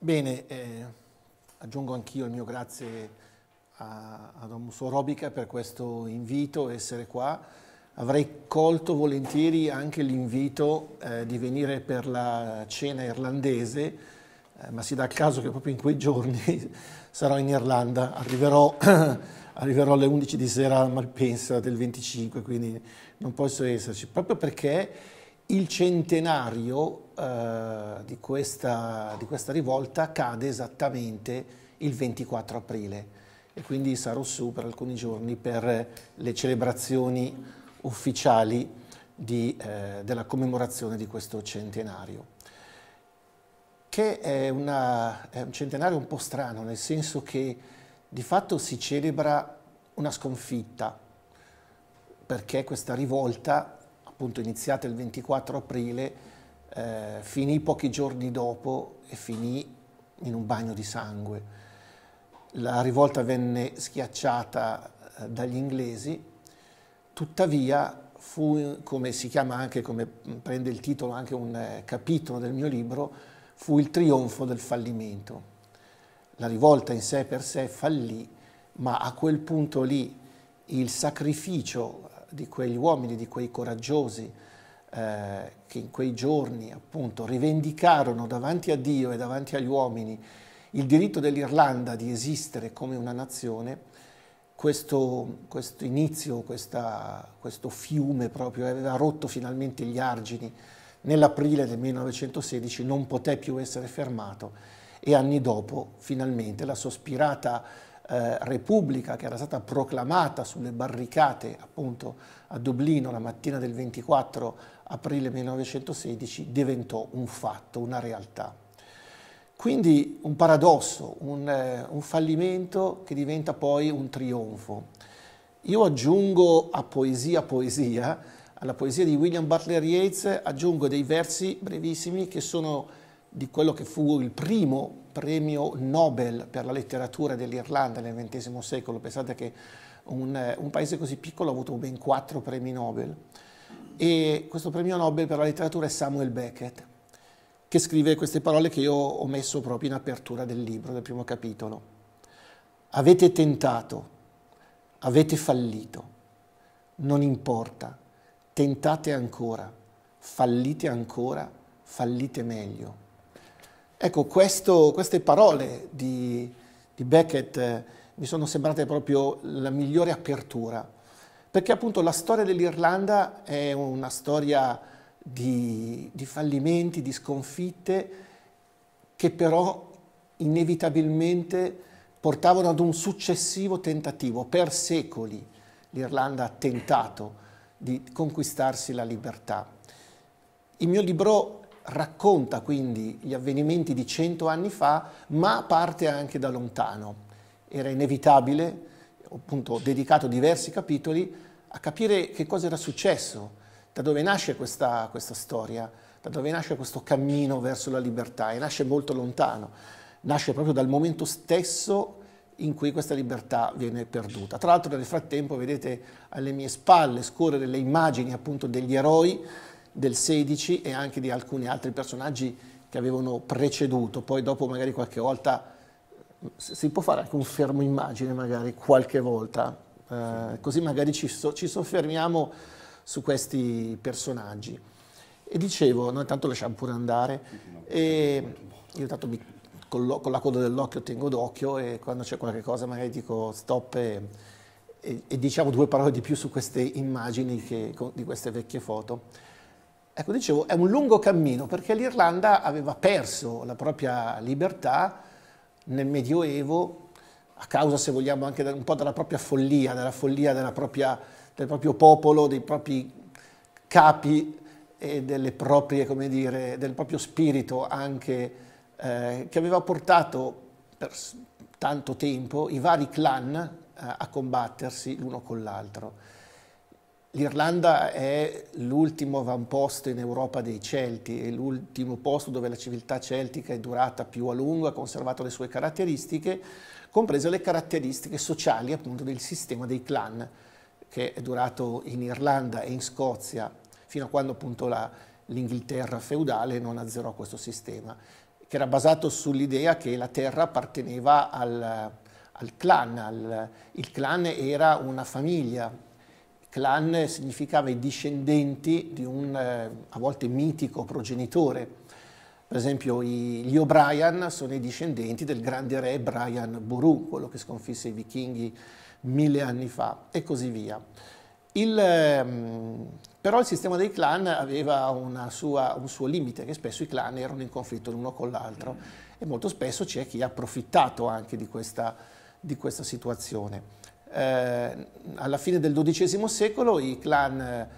Bene, eh, aggiungo anch'io il mio grazie a, a Don Musso per questo invito, essere qua. Avrei colto volentieri anche l'invito eh, di venire per la cena irlandese, eh, ma si dà il caso che proprio in quei giorni sarò in Irlanda, arriverò, arriverò alle 11 di sera a Malpensa del 25, quindi non posso esserci, proprio perché il centenario eh, di, questa, di questa rivolta cade esattamente il 24 aprile e quindi sarò su per alcuni giorni per le celebrazioni ufficiali di, eh, della commemorazione di questo centenario che è, una, è un centenario un po' strano nel senso che di fatto si celebra una sconfitta perché questa rivolta appunto iniziata il 24 aprile eh, finì pochi giorni dopo e finì in un bagno di sangue. La rivolta venne schiacciata eh, dagli inglesi, tuttavia fu, come si chiama anche, come prende il titolo anche un eh, capitolo del mio libro, fu il trionfo del fallimento. La rivolta in sé per sé fallì, ma a quel punto lì il sacrificio di quegli uomini, di quei coraggiosi, eh, che in quei giorni appunto rivendicarono davanti a Dio e davanti agli uomini il diritto dell'Irlanda di esistere come una nazione, questo, questo inizio, questa, questo fiume proprio aveva rotto finalmente gli argini nell'aprile del 1916, non poté più essere fermato e anni dopo finalmente la sospirata eh, Repubblica che era stata proclamata sulle barricate appunto a Dublino la mattina del 24 aprile 1916 diventò un fatto, una realtà. Quindi un paradosso, un, eh, un fallimento che diventa poi un trionfo. Io aggiungo a poesia poesia, alla poesia di William Butler Yeats, aggiungo dei versi brevissimi che sono di quello che fu il primo premio Nobel per la letteratura dell'Irlanda nel XX secolo. Pensate che un, eh, un, paese così piccolo ha avuto ben quattro premi Nobel. E questo premio Nobel per la letteratura è Samuel Beckett, che scrive queste parole che io ho messo proprio in apertura del libro, del primo capitolo. Avete tentato, avete fallito, non importa, tentate ancora, fallite ancora, fallite meglio Ecco, questo, queste parole di, di Beckett eh, mi sono sembrate proprio la migliore apertura, perché appunto la storia dell'Irlanda è una storia di, di fallimenti, di sconfitte, che però inevitabilmente portavano ad un successivo tentativo. Per secoli l'Irlanda ha tentato di conquistarsi la libertà. Il mio libro racconta quindi gli avvenimenti di cento anni fa, ma parte anche da lontano. Era inevitabile, appunto ho dedicato diversi capitoli a capire che cosa era successo, da dove nasce questa, questa storia, da dove nasce questo cammino verso la libertà, e nasce molto lontano, nasce proprio dal momento stesso in cui questa libertà viene perduta. Tra l'altro nel frattempo vedete alle mie spalle scorrere le immagini appunto degli eroi del 16 e anche di alcuni altri personaggi che avevano preceduto, poi dopo magari qualche volta eh, si può fare anche un fermo immagine magari qualche volta, eh, così magari ci, so, ci, soffermiamo su questi personaggi. E dicevo, noi tanto lasciamo pure andare, e io tanto mi, con, lo, con la coda dell'occhio tengo d'occhio e quando c'è qualche cosa magari dico stop e, e, e, diciamo due parole di più su queste immagini che, di queste vecchie foto. Ecco, dicevo, è un lungo cammino perché l'Irlanda aveva perso la propria libertà nel Medioevo a causa, se vogliamo, anche un po' della propria follia, della follia della propria, del proprio popolo, dei propri capi e delle proprie, come dire, del proprio spirito anche eh, che aveva portato per tanto tempo i vari clan eh, a combattersi l'uno con l'altro. L'Irlanda è l'ultimo avamposto in Europa dei Celti, è l'ultimo posto dove la civiltà celtica è durata più a lungo, ha conservato le sue caratteristiche, comprese le caratteristiche sociali appunto del sistema dei clan, che è durato in Irlanda e in Scozia fino a quando appunto l'Inghilterra feudale non azzerò questo sistema, che era basato sull'idea che la terra apparteneva al, al clan, al, il clan era una famiglia Clan significava i discendenti di un eh, a volte mitico progenitore. Per esempio i, gli O'Brien sono i discendenti del grande re Brian Boru, quello che sconfisse i vichinghi mille anni fa e così via. Il, ehm, però il sistema dei clan aveva sua, un suo limite, che spesso i clan erano in conflitto l'uno con l'altro e molto spesso c'è chi ha approfittato anche di questa, di questa situazione eh, alla fine del XII secolo i clan, eh,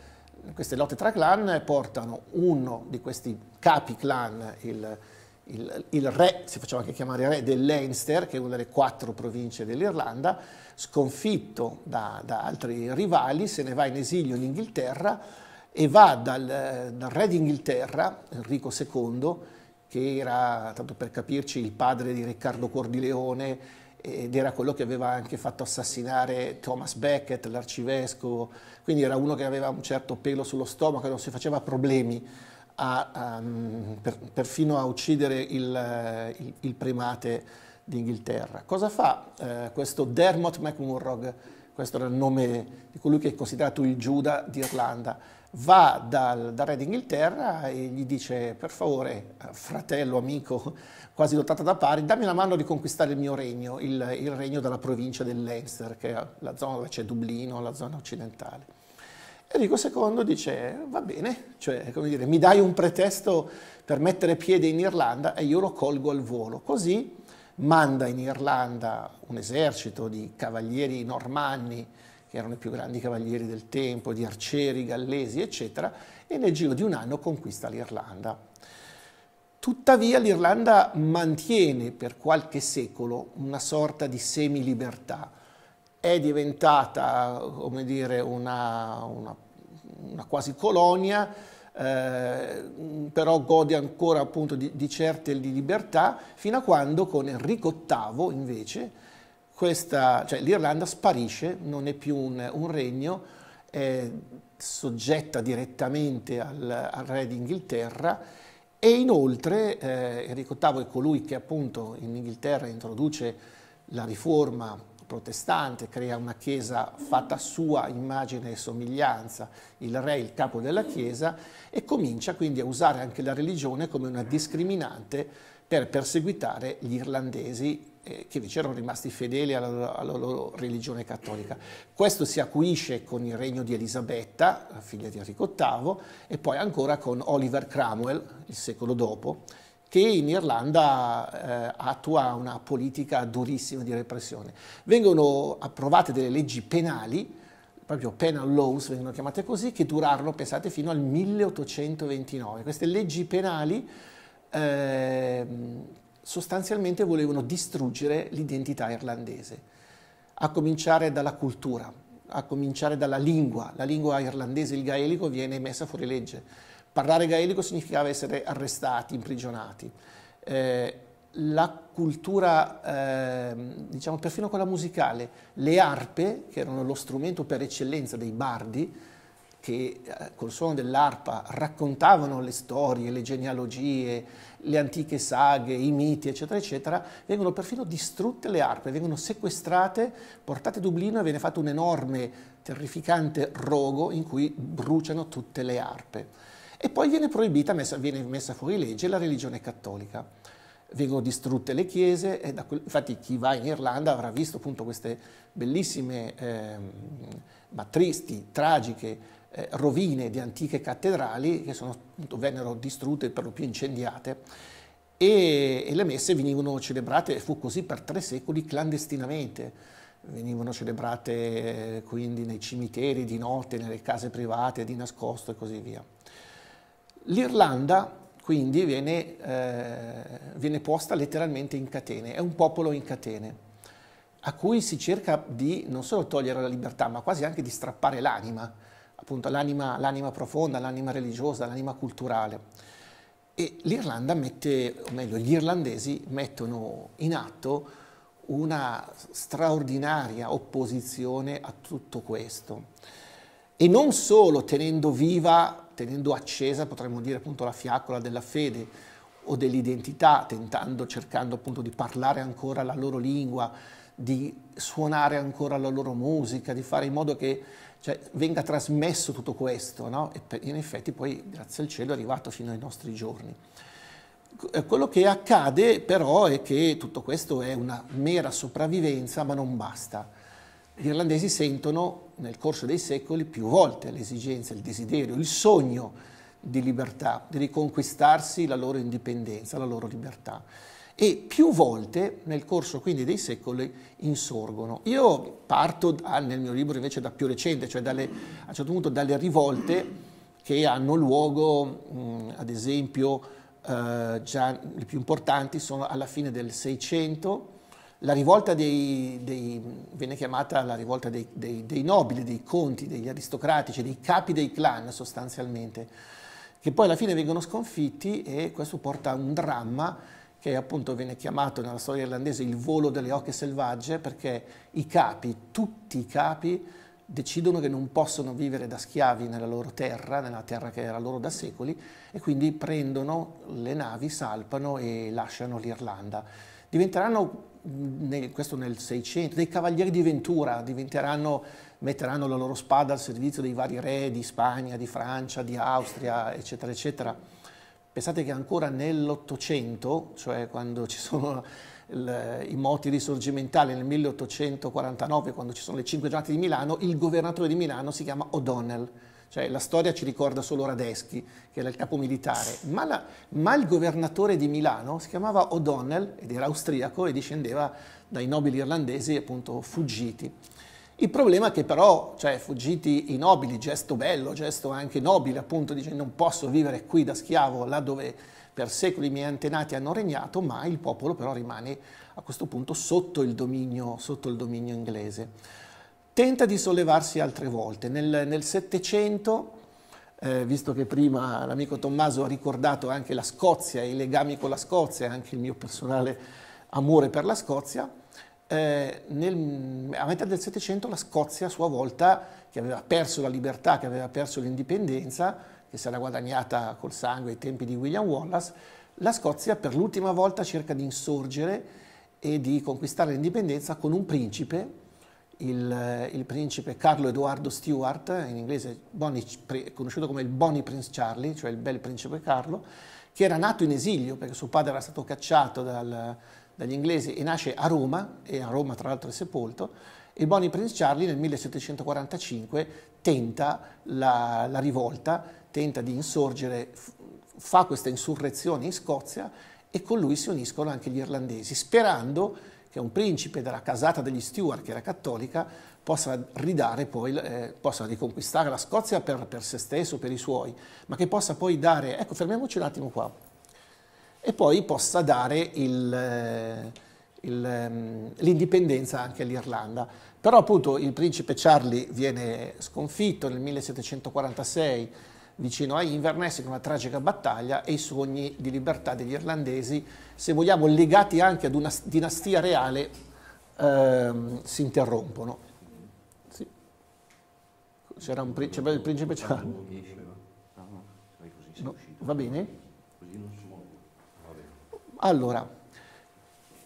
queste lotte tra clan portano uno di questi capi clan, il, il, il, re, si faceva anche chiamare re dell'Einster, che è una delle quattro province dell'Irlanda, sconfitto da, da, altri rivali, se ne va in esilio in Inghilterra e va dal, eh, dal re d'Inghilterra, Enrico II, che era, tanto per capirci, il padre di Riccardo Cordileone, ed era quello che aveva anche fatto assassinare Thomas Becket, l'arcivescovo, quindi era uno che aveva un certo pelo sullo stomaco, e non si faceva problemi a, a, um, per, perfino a uccidere il, eh, il, il primate d'Inghilterra. Cosa fa eh, questo Dermot McMurrog? Questo era il nome di colui che è considerato il Giuda d'Irlanda va dal, dal re d'Inghilterra e gli dice per favore fratello, amico, quasi dotata da pari, dammi la mano a riconquistare il mio regno, il, il regno della provincia del Leinster, che è la zona dove c'è Dublino, la zona occidentale. Enrico II dice va bene, cioè come dire, mi dai un pretesto per mettere piede in Irlanda e io lo colgo al volo. Così manda in Irlanda un esercito di cavalieri normanni che erano i più grandi cavalieri del tempo, di arcieri, gallesi, eccetera, e nel giro di un anno conquista l'Irlanda. Tuttavia l'Irlanda mantiene per qualche secolo una sorta di semilibertà. È diventata, come dire, una, una, una quasi colonia, eh, però gode ancora appunto di, di certe libertà, fino a quando con Enrico VIII invece cioè, l'Irlanda sparisce, non è più un, un regno, è soggetta direttamente al, al re d'Inghilterra e inoltre eh, Enrico VIII è colui che appunto in Inghilterra introduce la riforma protestante, crea una chiesa fatta a sua immagine e somiglianza, il re il capo della chiesa e comincia quindi a usare anche la religione come una discriminante per perseguitare gli irlandesi eh, che invece erano rimasti fedeli alla loro, alla, loro religione cattolica. Questo si acuisce con il regno di Elisabetta, figlia di Enrico VIII, e poi ancora con Oliver Cromwell, il secolo dopo, che in Irlanda eh, attua una politica durissima di repressione. Vengono approvate delle leggi penali, proprio penal laws vengono chiamate così, che durarono, pensate, fino al 1829. Queste leggi penali eh, sostanzialmente volevano distruggere l'identità irlandese, a cominciare dalla cultura, a cominciare dalla lingua. La lingua irlandese, il gaelico, viene messa fuori legge. Parlare gaelico significava essere arrestati, imprigionati. Eh, la cultura, eh, diciamo perfino quella musicale, le arpe, che erano lo strumento per eccellenza dei bardi, che eh, col suono dell'arpa raccontavano le storie, le genealogie, le antiche saghe, i miti, eccetera, eccetera, vengono perfino distrutte le arpe, vengono sequestrate, portate a Dublino e viene fatto un enorme, terrificante rogo in cui bruciano tutte le arpe. E poi viene proibita, messa, viene messa fuori legge la religione cattolica. Vengono distrutte le chiese, quel, infatti chi va in Irlanda avrà visto appunto queste bellissime, eh, ma tristi, tragiche eh, rovine di antiche cattedrali che sono, appunto, vennero distrutte, per lo più incendiate, e, e le messe venivano celebrate, fu così per tre secoli, clandestinamente. Venivano celebrate eh, quindi nei cimiteri di notte, nelle case private, di nascosto e così via. L'Irlanda quindi viene, eh, viene posta letteralmente in catene, è un popolo in catene a cui si cerca di non solo togliere la libertà, ma quasi anche di strappare l'anima appunto l'anima, l'anima profonda, l'anima religiosa, l'anima culturale. E l'Irlanda mette, o meglio, gli irlandesi mettono in atto una straordinaria opposizione a tutto questo. E non solo tenendo viva, tenendo accesa, potremmo dire appunto la fiaccola della fede o dell'identità, tentando, cercando appunto di parlare ancora la loro lingua, di suonare ancora la loro musica, di fare in modo che cioè, venga trasmesso tutto questo, no? e in effetti poi, grazie al cielo, è arrivato fino ai nostri giorni. Eh, quello che accade però è che tutto questo è una mera sopravvivenza, ma non basta. Gli irlandesi sentono nel corso dei secoli più volte l'esigenza, il desiderio, il sogno di libertà, di riconquistarsi la loro indipendenza, la loro libertà e più volte nel corso quindi dei secoli insorgono. Io parto nel mio libro invece da più recente, cioè dalle, a un certo punto dalle rivolte che hanno luogo, mh, ad esempio, eh, già le più importanti sono alla fine del Seicento, la rivolta dei, dei, viene chiamata la rivolta dei, dei, dei, nobili, dei conti, degli aristocratici, dei capi dei clan sostanzialmente, che poi alla fine vengono sconfitti e questo porta a un dramma che appunto viene chiamato nella storia irlandese il volo delle oche selvagge perché i capi, tutti i capi, decidono che non possono vivere da schiavi nella loro terra, nella terra che era loro da secoli, e quindi prendono le navi, salpano e lasciano l'Irlanda. Diventeranno, nel, questo nel 600, dei cavalieri di Ventura, metteranno la loro spada al servizio dei vari re di Spagna, di Francia, di Austria, eccetera, eccetera Pensate che ancora nell'Ottocento, cioè quando ci sono il, i moti risorgimentali nel 1849, quando ci sono le cinque giornate di Milano, il governatore di Milano si chiama O'Donnell. Cioè, la storia ci ricorda solo Radeschi, che era il capo militare, ma, la, ma il governatore di Milano si chiamava O'Donnell ed era austriaco e discendeva dai nobili irlandesi appunto fuggiti. Il problema è che però, cioè, fuggiti i nobili, gesto bello, gesto anche nobile, appunto, dice non posso vivere qui da schiavo, là dove per secoli i miei antenati hanno regnato, ma il popolo però rimane a questo punto sotto il dominio, sotto il dominio inglese. Tenta di sollevarsi altre volte. Nel Settecento, eh, visto che prima l'amico Tommaso ha ricordato anche la Scozia, i legami con la Scozia, anche il mio personale amore per la Scozia, eh, nel, a metà del Settecento la Scozia a sua volta, che aveva perso la libertà, che aveva perso l'indipendenza, che si era guadagnata col sangue ai tempi di William Wallace, la Scozia per l'ultima volta cerca di insorgere e di conquistare l'indipendenza con un principe, il, il principe Carlo Edoardo Stuart, in inglese Bonnie, conosciuto come il Bonnie Prince Charlie, cioè il bel principe Carlo, che era nato in esilio perché suo padre era stato cacciato dal, dagli inglesi e nasce a Roma, e a Roma tra l'altro è sepolto, il Bonnie Prince Charlie nel 1745 tenta la, la rivolta, tenta di insorgere, fa questa insurrezione in Scozia e con lui si uniscono anche gli irlandesi, sperando che un principe della casata degli Stuart, che era cattolica, possa ridare poi, eh, possa riconquistare la Scozia per, per se stesso, per i suoi, ma che possa poi dare, ecco fermiamoci un attimo qua, e poi possa dare eh, ehm, l'indipendenza anche all'Irlanda. Però appunto il principe Charlie viene sconfitto nel 1746 vicino a Inverness in una tragica battaglia e i sogni di libertà degli irlandesi, se vogliamo legati anche ad una dinastia reale, ehm, si interrompono. Sì. C'era il principe Charlie. Ah, no, va bene? Così non allora,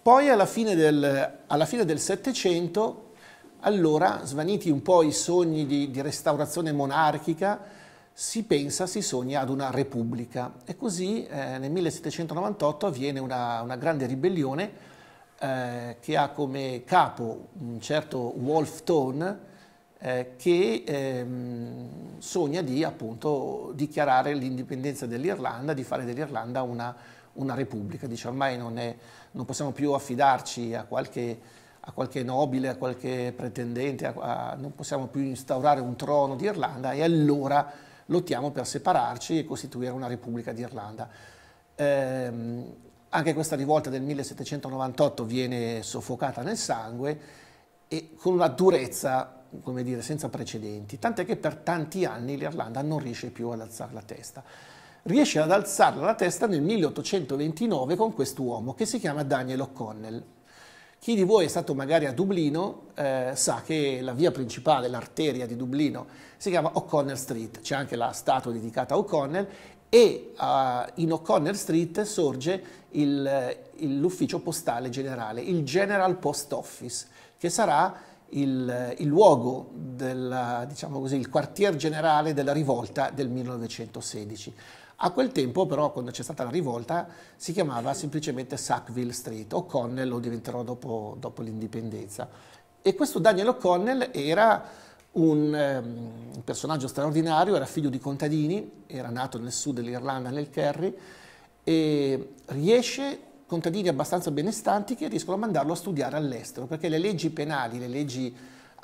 poi alla fine del Settecento, allora, svaniti un po' i sogni di, di restaurazione monarchica, si pensa, si sogna ad una repubblica e così eh, nel 1798 avviene una, una grande ribellione eh, che ha come capo un certo Wolf Tone eh, che ehm, sogna di appunto dichiarare l'indipendenza dell'Irlanda, di fare dell'Irlanda una, repubblica una repubblica, dice ormai non, è, non possiamo più affidarci a qualche, a qualche, nobile, a qualche pretendente, a, a, non possiamo più instaurare un trono d'Irlanda e allora lottiamo per separarci e costituire una repubblica d'Irlanda. Ehm, anche questa rivolta del 1798 viene soffocata nel sangue e con una durezza, come dire, senza precedenti, tant'è che per tanti anni l'Irlanda non riesce più ad alzare la testa riesce ad alzare la testa nel 1829 con quest'uomo che si chiama Daniel O'Connell. Chi di voi è stato magari a Dublino eh, sa che la via principale, l'arteria di Dublino, si chiama O'Connell Street, c'è anche la statua dedicata a O'Connell e uh, in O'Connell Street sorge eh, l'ufficio postale generale, il General Post Office, che sarà il, il luogo, della, diciamo così, il quartier generale della rivolta del 1916. A quel tempo però, quando c'è stata la rivolta, si chiamava semplicemente Sackville Street, O'Connell lo diventerò dopo, dopo l'indipendenza. E questo Daniel O'Connell era un um, personaggio straordinario, era figlio di contadini, era nato nel sud dell'Irlanda, nel Kerry, e riesce, contadini abbastanza benestanti, che riescono a mandarlo a studiare all'estero, perché le leggi penali, le leggi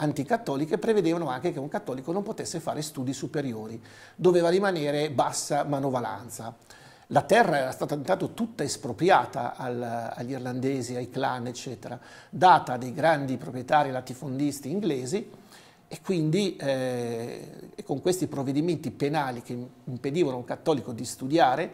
anticattoliche prevedevano anche che un cattolico non potesse fare studi superiori, doveva rimanere bassa manovalanza. La terra era stata intanto tutta espropriata al, agli irlandesi, ai clan, eccetera, data dei grandi proprietari latifondisti inglesi e quindi eh, con questi provvedimenti penali che impedivano a un cattolico di studiare,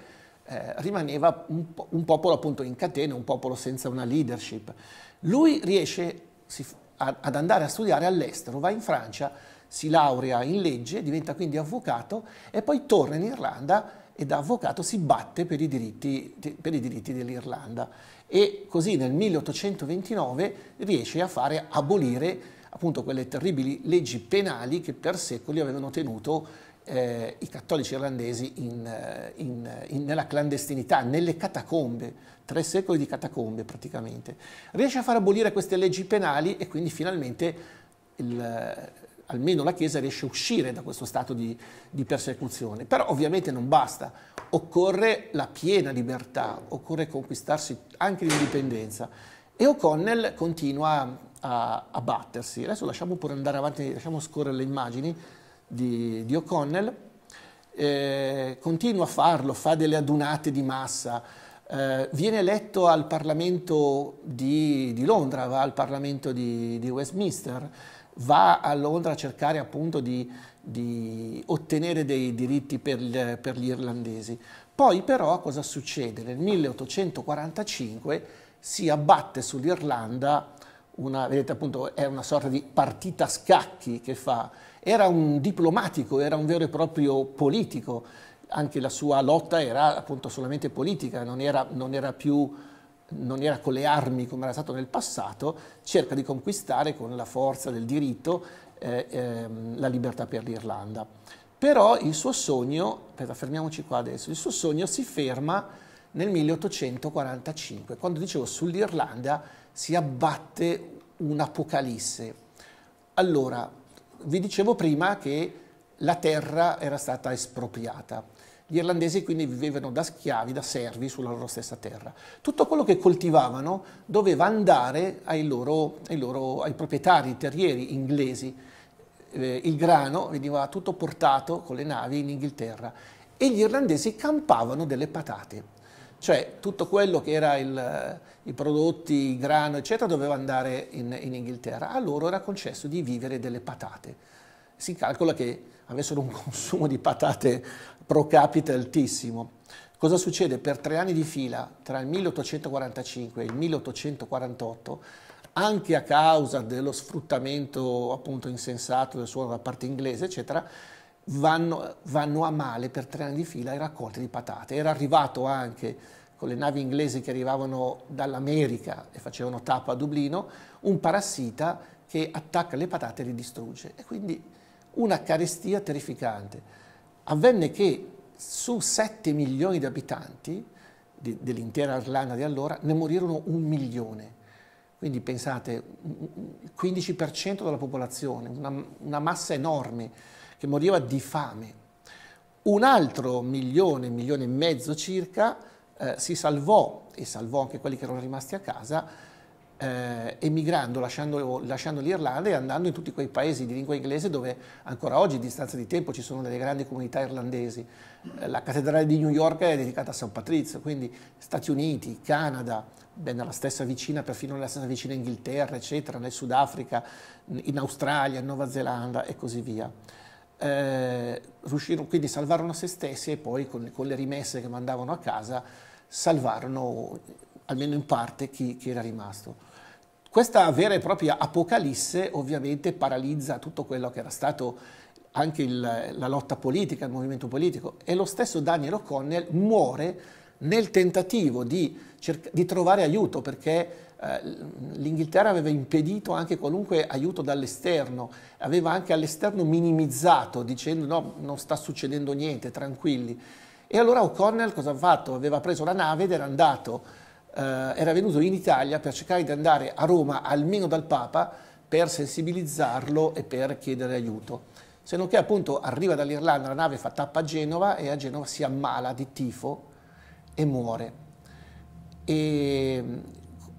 eh, rimaneva un, un popolo appunto in catena, un popolo senza una leadership. Lui riesce, si, ad andare a studiare all'estero, va in Francia, si laurea in legge, diventa quindi avvocato e poi torna in Irlanda e da avvocato si batte per i diritti, diritti dell'Irlanda e così nel 1829 riesce a fare abolire appunto quelle terribili leggi penali che per secoli avevano tenuto eh, i cattolici irlandesi in, eh, in, eh, in, nella clandestinità, nelle catacombe, tre secoli di catacombe praticamente. Riesce a far abolire queste leggi penali e quindi finalmente il, eh, almeno la Chiesa riesce a uscire da questo stato di, di persecuzione. Però ovviamente non basta, occorre la piena libertà, occorre conquistarsi anche l'indipendenza. E O'Connell continua a, a battersi. Adesso lasciamo pure andare avanti, lasciamo scorrere le immagini di, di O'Connell, eh, continua a farlo, fa delle adunate di massa, eh, viene eletto al Parlamento di, di, Londra, va al Parlamento di, di Westminster, va a Londra a cercare appunto di, di ottenere dei diritti per, per, gli irlandesi. Poi però cosa succede? Nel 1845 si abbatte sull'Irlanda una, vedete appunto, è una sorta di partita a scacchi che fa era un diplomatico, era un vero e proprio politico, anche la sua lotta era appunto solamente politica, non era, non era più non era con le armi come era stato nel passato, cerca di conquistare con la forza del diritto eh, ehm, la libertà per l'Irlanda. Però il suo sogno, aspetta, fermiamoci qua adesso, il suo sogno si ferma nel 1845, quando dicevo sull'Irlanda si abbatte un'apocalisse. Allora, vi dicevo prima che la terra era stata espropriata. Gli irlandesi quindi vivevano da schiavi, da servi sulla loro stessa terra. Tutto quello che coltivavano doveva andare ai, loro, ai, loro, ai proprietari terrieri inglesi. Eh, il grano veniva tutto portato con le navi in Inghilterra e gli irlandesi campavano delle patate. Cioè tutto quello che era il, i prodotti, il grano, eccetera, doveva andare in, in Inghilterra. A loro era concesso di vivere delle patate. Si calcola che avessero un consumo di patate pro capite altissimo. Cosa succede? Per tre anni di fila, tra il 1845 e il 1848, anche a causa dello sfruttamento appunto insensato del suolo da parte inglese, eccetera, vanno, vanno, a male per tre anni di fila i raccolti di patate. Era arrivato anche con le navi inglesi che arrivavano dall'America e facevano tappa a Dublino, un parassita che attacca le patate e le distrugge. E quindi una carestia terrificante. Avvenne che su 7 milioni di abitanti de, dell'intera Irlanda di allora ne morirono un milione. Quindi pensate, il 15% della popolazione, una, una massa enorme che moriva di fame. Un altro milione, milione e mezzo circa, eh, si salvò e salvò anche quelli che erano rimasti a casa, eh, emigrando, lasciando, lasciando l'Irlanda e andando in tutti quei paesi di lingua inglese dove ancora oggi, a distanza di tempo, ci sono delle grandi comunità irlandesi. Eh, la cattedrale di New York è dedicata a San Patrizio, quindi Stati Uniti, Canada, beh, nella stessa vicina, perfino nella stessa vicina Inghilterra, eccetera, nel Sudafrica, in Australia, in Nuova Zelanda e così via. Eh, riuscirono quindi salvarono se stessi e poi con, con le rimesse che mandavano a casa salvarono almeno in parte chi, chi era rimasto. Questa vera e propria apocalisse ovviamente paralizza tutto quello che era stato anche il, la lotta politica, il movimento politico e lo stesso Daniel O'Connell muore nel tentativo di, di trovare aiuto perché eh, l'Inghilterra aveva impedito anche qualunque aiuto dall'esterno, aveva anche all'esterno minimizzato dicendo no, non sta succedendo niente, tranquilli. E allora O'Connell cosa ha fatto? Aveva preso la nave ed era andato, eh, era venuto in Italia per cercare di andare a Roma almeno dal Papa per sensibilizzarlo e per chiedere aiuto. Se non che appunto arriva dall'Irlanda, la nave fa tappa a Genova e a Genova si ammala di tifo e muore. E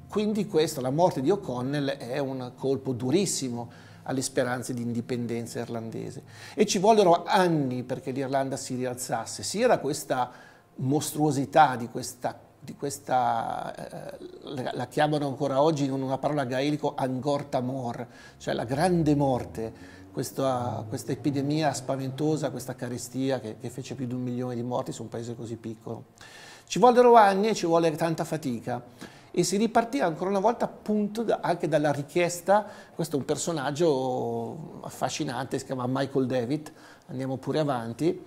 quindi questa, la morte di O'Connell è un colpo durissimo alle speranze di indipendenza irlandese. E ci vollero anni perché l'Irlanda si rialzasse, si era questa mostruosità di questa di questa, eh, la, la chiamano ancora oggi in una parola gaelico angorta mor, cioè la grande morte, questa, questa epidemia spaventosa, questa carestia che, che, fece più di un milione di morti su un paese così piccolo. Ci vollero anni e ci volle tanta fatica e si ripartì ancora una volta appunto anche dalla richiesta, questo è un personaggio affascinante, si chiama Michael David, andiamo pure avanti,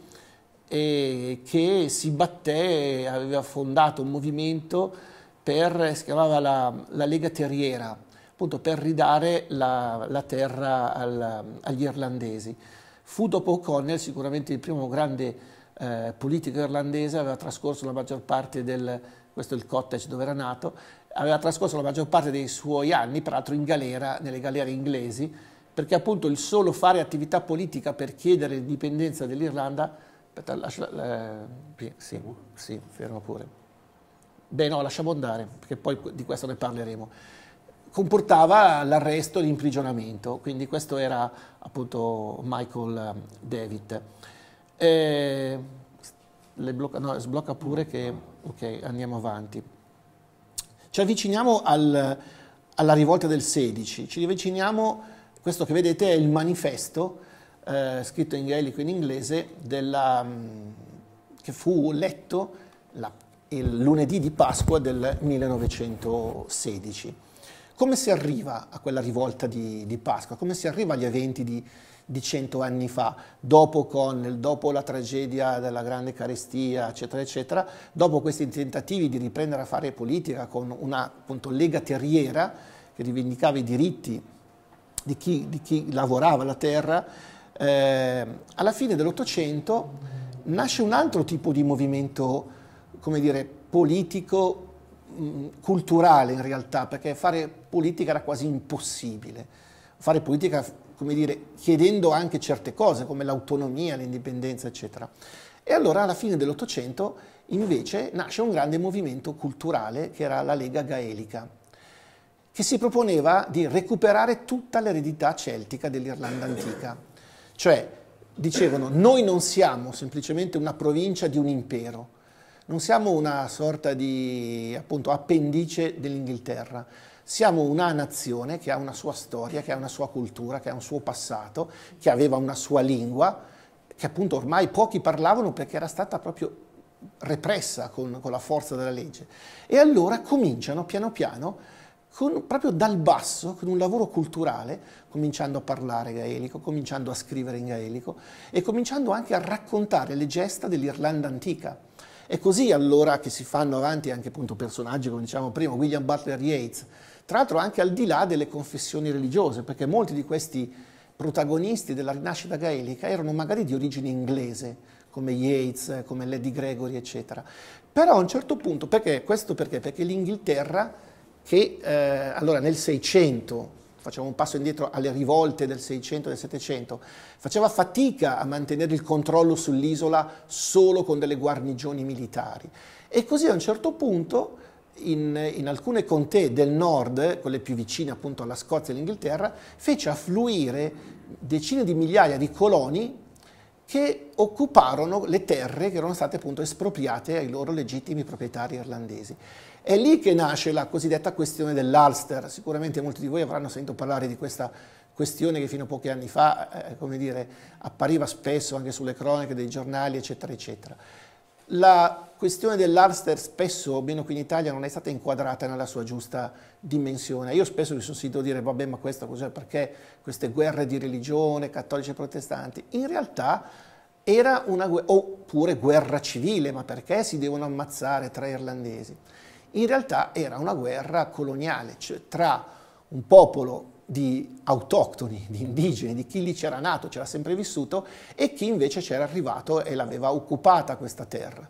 che si batté, aveva fondato un movimento per, si chiamava la, la Lega Terriera, appunto per ridare la, la terra al, agli irlandesi. Fu dopo O'Connell sicuramente il primo grande eh, politico irlandese, aveva trascorso la maggior parte del, questo è il cottage dove era nato, aveva trascorso la maggior parte dei suoi anni, peraltro in galera, nelle galere inglesi, perché appunto il solo fare attività politica per chiedere l'indipendenza dell'Irlanda, aspetta, lascia, eh, sì, sì, fermo pure. Beh no, lasciamo andare, perché poi di questo ne parleremo. Comportava l'arresto e l'imprigionamento, quindi questo era appunto Michael eh, David. E, eh, le blocca, no, sblocca pure che... Ok, andiamo avanti. Ci avviciniamo al, alla rivolta del 16, ci avviciniamo, questo che vedete è il manifesto eh, scritto in gaelico e in inglese della, mm, che fu letto la, il lunedì di Pasqua del 1916. Come si arriva a quella rivolta di, di Pasqua? Come si arriva agli eventi di Pasqua? di cento anni fa, dopo Connell, dopo la tragedia della grande carestia, eccetera, eccetera, dopo questi tentativi di riprendere a fare politica con una appunto, lega terriera che rivendicava i diritti di chi, di chi lavorava la terra, eh, alla fine dell'Ottocento nasce un altro tipo di movimento, come dire, politico, mh, culturale in realtà, perché fare politica era quasi impossibile. Fare politica come dire, chiedendo anche certe cose come l'autonomia, l'indipendenza, eccetera. E allora alla fine dell'Ottocento invece nasce un grande movimento culturale che era la Lega Gaelica, che si proponeva di recuperare tutta l'eredità celtica dell'Irlanda antica. Cioè dicevano noi non siamo semplicemente una provincia di un impero, non siamo una sorta di appunto, appendice dell'Inghilterra, siamo una nazione che ha una sua storia, che ha una sua cultura, che ha un suo passato, che aveva una sua lingua, che appunto ormai pochi parlavano perché era stata proprio repressa con, con la forza della legge. E allora cominciano piano piano, con, proprio dal basso, con un lavoro culturale, cominciando a parlare gaelico, cominciando a scrivere in gaelico e cominciando anche a raccontare le gesta dell'Irlanda antica. È così allora che si fanno avanti anche appunto personaggi come diciamo prima, William Butler Yeats, tra l'altro anche al di là delle confessioni religiose, perché molti di questi protagonisti della rinascita gaelica erano magari di origine inglese, come Yeats, come Lady Gregory, eccetera. Però a un certo punto, perché? Questo perché? Perché l'Inghilterra, che eh, allora nel 600 facciamo un passo indietro alle rivolte del 600 e del 700, faceva fatica a mantenere il controllo sull'isola solo con delle guarnigioni militari. E così a un certo punto in, in, alcune contee del nord, quelle più vicine appunto alla Scozia e all'Inghilterra, fece affluire decine di migliaia di coloni che occuparono le terre che erano state appunto espropriate ai loro legittimi proprietari irlandesi. È lì che nasce la cosiddetta questione dell'Ulster, sicuramente molti di voi avranno sentito parlare di questa questione che fino a pochi anni fa eh, come dire, appariva spesso anche sulle cronache dei giornali eccetera eccetera la questione dell'Ulster spesso, almeno qui in Italia, non è stata inquadrata nella sua giusta dimensione. Io spesso mi sono sentito dire, vabbè, ma questo cos'è? Perché queste guerre di religione, cattolici e protestanti? In realtà era una guerra, oppure guerra civile, ma perché si devono ammazzare tra irlandesi? In realtà era una guerra coloniale, cioè tra un popolo di autoctoni, di indigeni, di chi lì c'era nato, c'era sempre vissuto e chi invece c'era arrivato e l'aveva occupata questa terra.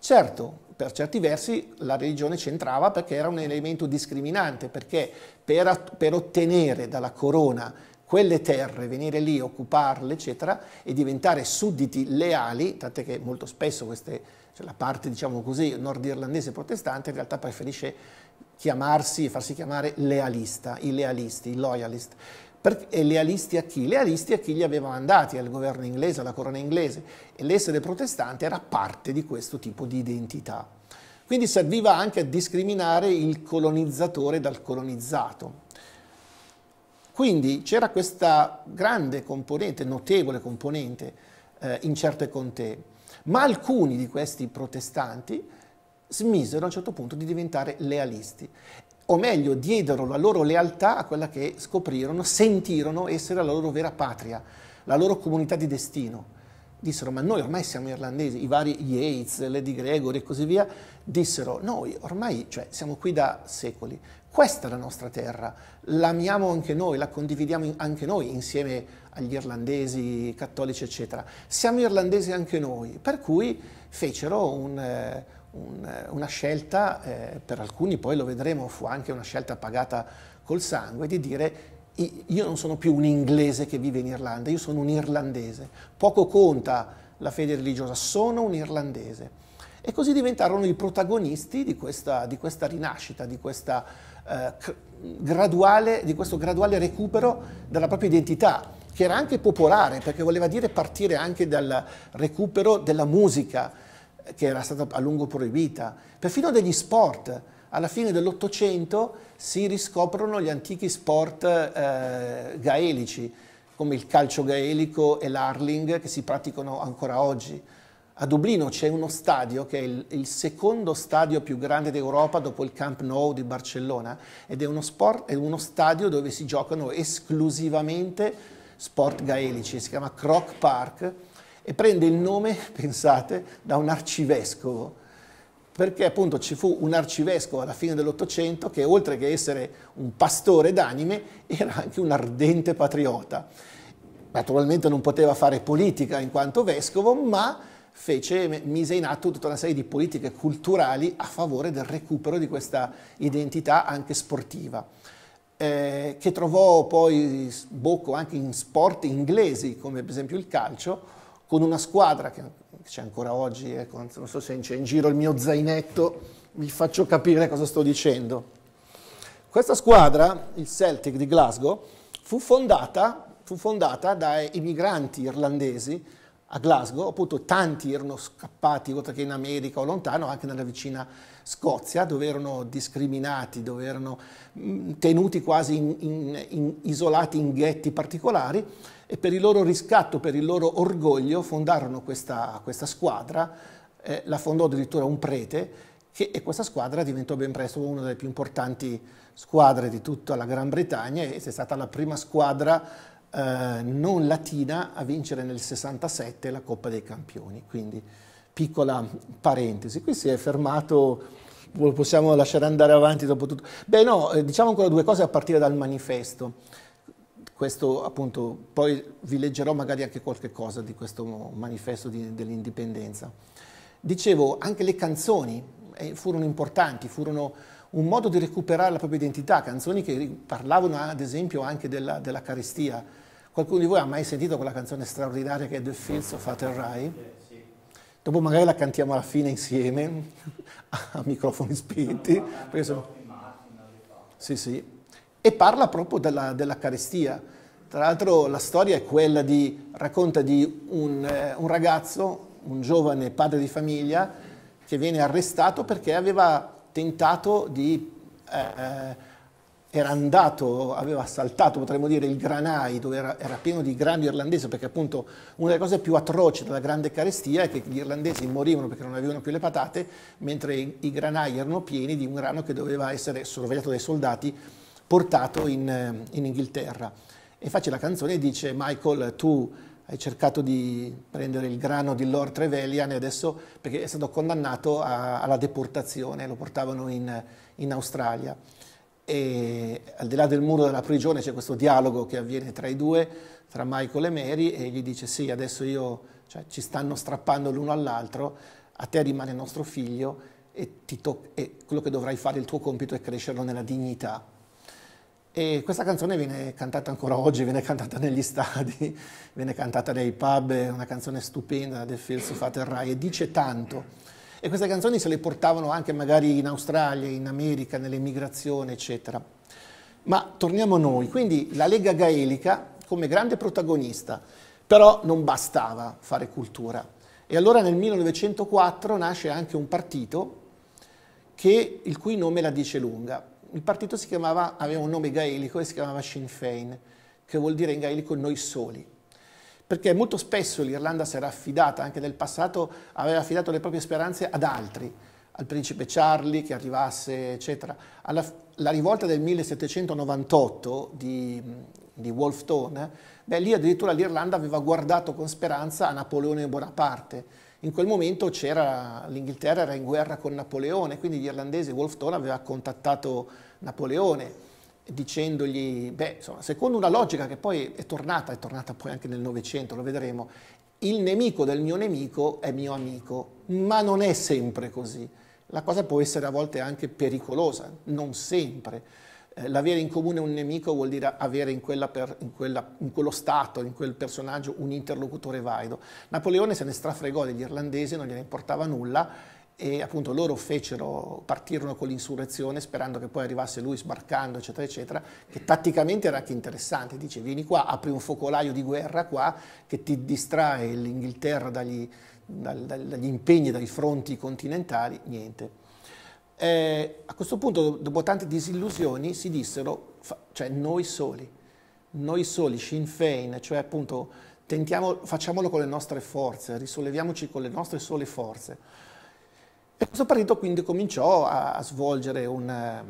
Certo, per certi versi la religione c'entrava perché era un elemento discriminante, perché per, per ottenere dalla corona quelle terre, venire lì, occuparle, eccetera, e diventare sudditi leali, tant'è che molto spesso queste, cioè la parte, diciamo così, nordirlandese protestante in realtà preferisce chiamarsi, farsi chiamare lealista, i lealisti, i loyalist. Per, e lealisti a chi? Lealisti a chi li aveva mandati, al governo inglese, alla corona inglese. E l'essere protestante era parte di questo tipo di identità. Quindi serviva anche a discriminare il colonizzatore dal colonizzato. Quindi c'era questa grande componente, notevole componente, eh, in certe contee. Ma alcuni di questi protestanti smisero a un certo punto di diventare lealisti o meglio diedero la loro lealtà a quella che scoprirono, sentirono essere la loro vera patria, la loro comunità di destino. Dissero, ma noi ormai siamo irlandesi, i vari Yates, Lady Gregory e così via, dissero, noi ormai cioè, siamo qui da secoli, questa è la nostra terra, l'amiamo anche noi, la condividiamo anche noi insieme agli irlandesi, cattolici, eccetera. Siamo irlandesi anche noi, per cui fecero un... Eh, un, eh, una scelta, eh, per alcuni poi lo vedremo, fu anche una scelta pagata col sangue, di dire io non sono più un inglese che vive in Irlanda, io sono un irlandese, poco conta la fede religiosa, sono un irlandese. E così diventarono i protagonisti di questa, di questa rinascita, di, questa, eh, graduale, di questo graduale recupero della propria identità che era anche popolare, perché voleva dire partire anche dal recupero della musica, che era stata a lungo proibita, perfino degli sport. Alla fine dell'Ottocento si riscoprono gli antichi sport eh, gaelici, come il calcio gaelico e l'Arling, che si praticano ancora oggi. A Dublino c'è uno stadio che è il, il secondo stadio più grande d'Europa dopo il Camp Nou di Barcellona ed è uno, sport, è uno stadio dove si giocano esclusivamente sport gaelici, si chiama Croc Park e prende il nome, pensate, da un arcivescovo, perché appunto ci fu un arcivescovo alla fine dell'Ottocento che oltre che essere un pastore d'anime era anche un ardente patriota. Naturalmente non poteva fare politica in quanto vescovo, ma fece, mise in atto tutta una serie di politiche culturali a favore del recupero di questa identità anche sportiva. Eh, che trovò poi bocco anche in sport inglesi come per esempio il calcio, con una squadra che c'è ancora oggi, ecco, non so se c'è in giro il mio zainetto, vi faccio capire cosa sto dicendo. Questa squadra, il Celtic di Glasgow, fu fondata, fu fondata dai migranti irlandesi a Glasgow, appunto tanti erano scappati, oltre che in America o lontano, anche nella vicina Scozia, dove erano discriminati, dove erano tenuti quasi in, in, in, isolati in ghetti particolari, e per il loro riscatto, per il loro orgoglio fondarono questa, questa squadra, eh, la fondò addirittura un prete che, e questa squadra diventò ben presto una delle più importanti squadre di tutta la Gran Bretagna e è stata la prima squadra eh, non latina a vincere nel 67 la Coppa dei Campioni. Quindi piccola parentesi, qui si è fermato possiamo lasciare andare avanti dopo tutto. Beh no, eh, diciamo ancora due cose a partire dal manifesto questo appunto, poi vi leggerò magari anche qualche cosa di questo manifesto dell'indipendenza. Dicevo, anche le canzoni eh, furono importanti, furono un modo di recuperare la propria identità, canzoni che parlavano ad esempio anche della, della carestia. Qualcuno di voi ha mai sentito quella canzone straordinaria che è The Fields of Father Rai? Dopo magari la cantiamo alla fine insieme, a microfoni spinti. sono... Sì, sì, e parla proprio della, della carestia. Tra l'altro la storia è quella di, racconta di un, eh, un, ragazzo, un giovane padre di famiglia, che viene arrestato perché aveva tentato di, eh, era andato, aveva assaltato, potremmo dire, il granai, dove era, era pieno di grandi irlandesi, perché appunto una delle cose più atroci della grande carestia è che gli irlandesi morivano perché non avevano più le patate, mentre i, i granai erano pieni di un grano che doveva essere sorvegliato dai soldati portato in, eh, in Inghilterra. E face la canzone e dice Michael tu hai cercato di prendere il grano di Lord Trevelyan e adesso perché è stato condannato a, alla deportazione, lo portavano in, in Australia e al di là del muro della prigione c'è questo dialogo che avviene tra i due, tra Michael e Mary, e gli dice sì, adesso io, cioè, ci stanno strappando l'uno all'altro, a te rimane il nostro figlio e, e, quello che dovrai fare, il tuo compito è crescerlo nella dignità. E questa canzone viene cantata ancora oggi, viene cantata negli stadi, viene cantata nei pub, è una canzone stupenda del Filso Rai e dice tanto. E queste canzoni se le portavano anche magari in Australia, in America, nell'emigrazione, eccetera. Ma torniamo a noi, quindi la Lega Gaelica come grande protagonista, però non bastava fare cultura. E allora nel 1904 nasce anche un partito che, il cui nome la dice lunga, il partito chiamava, aveva un nome gaelico e si chiamava Sinn Féin, che vuol dire in gaelico noi soli. Perché molto spesso l'Irlanda si era affidata, anche nel passato, aveva affidato le proprie speranze ad altri, al principe Charlie che arrivasse, eccetera. Alla, la rivolta del 1798 di, di Wolfe beh, lì addirittura l'Irlanda aveva guardato con speranza a Napoleone Bonaparte in quel momento l'Inghilterra era in guerra con Napoleone, quindi gli irlandesi, Wolfton aveva contattato Napoleone dicendogli, beh, insomma, secondo una logica che poi è tornata, è tornata poi anche nel Novecento, lo vedremo, il nemico del mio nemico è mio amico, ma non è sempre così. La cosa può essere a volte anche pericolosa, non sempre eh, l'avere in comune un nemico vuol dire avere in, quella per, in, quella, in, quello stato, in quel personaggio, un interlocutore valido. Napoleone se ne strafregò degli irlandesi, non gliene importava nulla e appunto loro fecero, partirono con l'insurrezione sperando che poi arrivasse lui sbarcando eccetera eccetera, che tatticamente era anche interessante, dice vieni qua, apri un focolaio di guerra qua che ti distrae l'Inghilterra dagli, dagli impegni, dai fronti continentali, niente. Eh, a questo punto, dopo tante disillusioni, si dissero, cioè noi soli, noi soli, Sinn Fein, cioè appunto tentiamo, facciamolo con le nostre forze, risolleviamoci con le nostre sole forze. E questo partito quindi cominciò a, a svolgere ehm,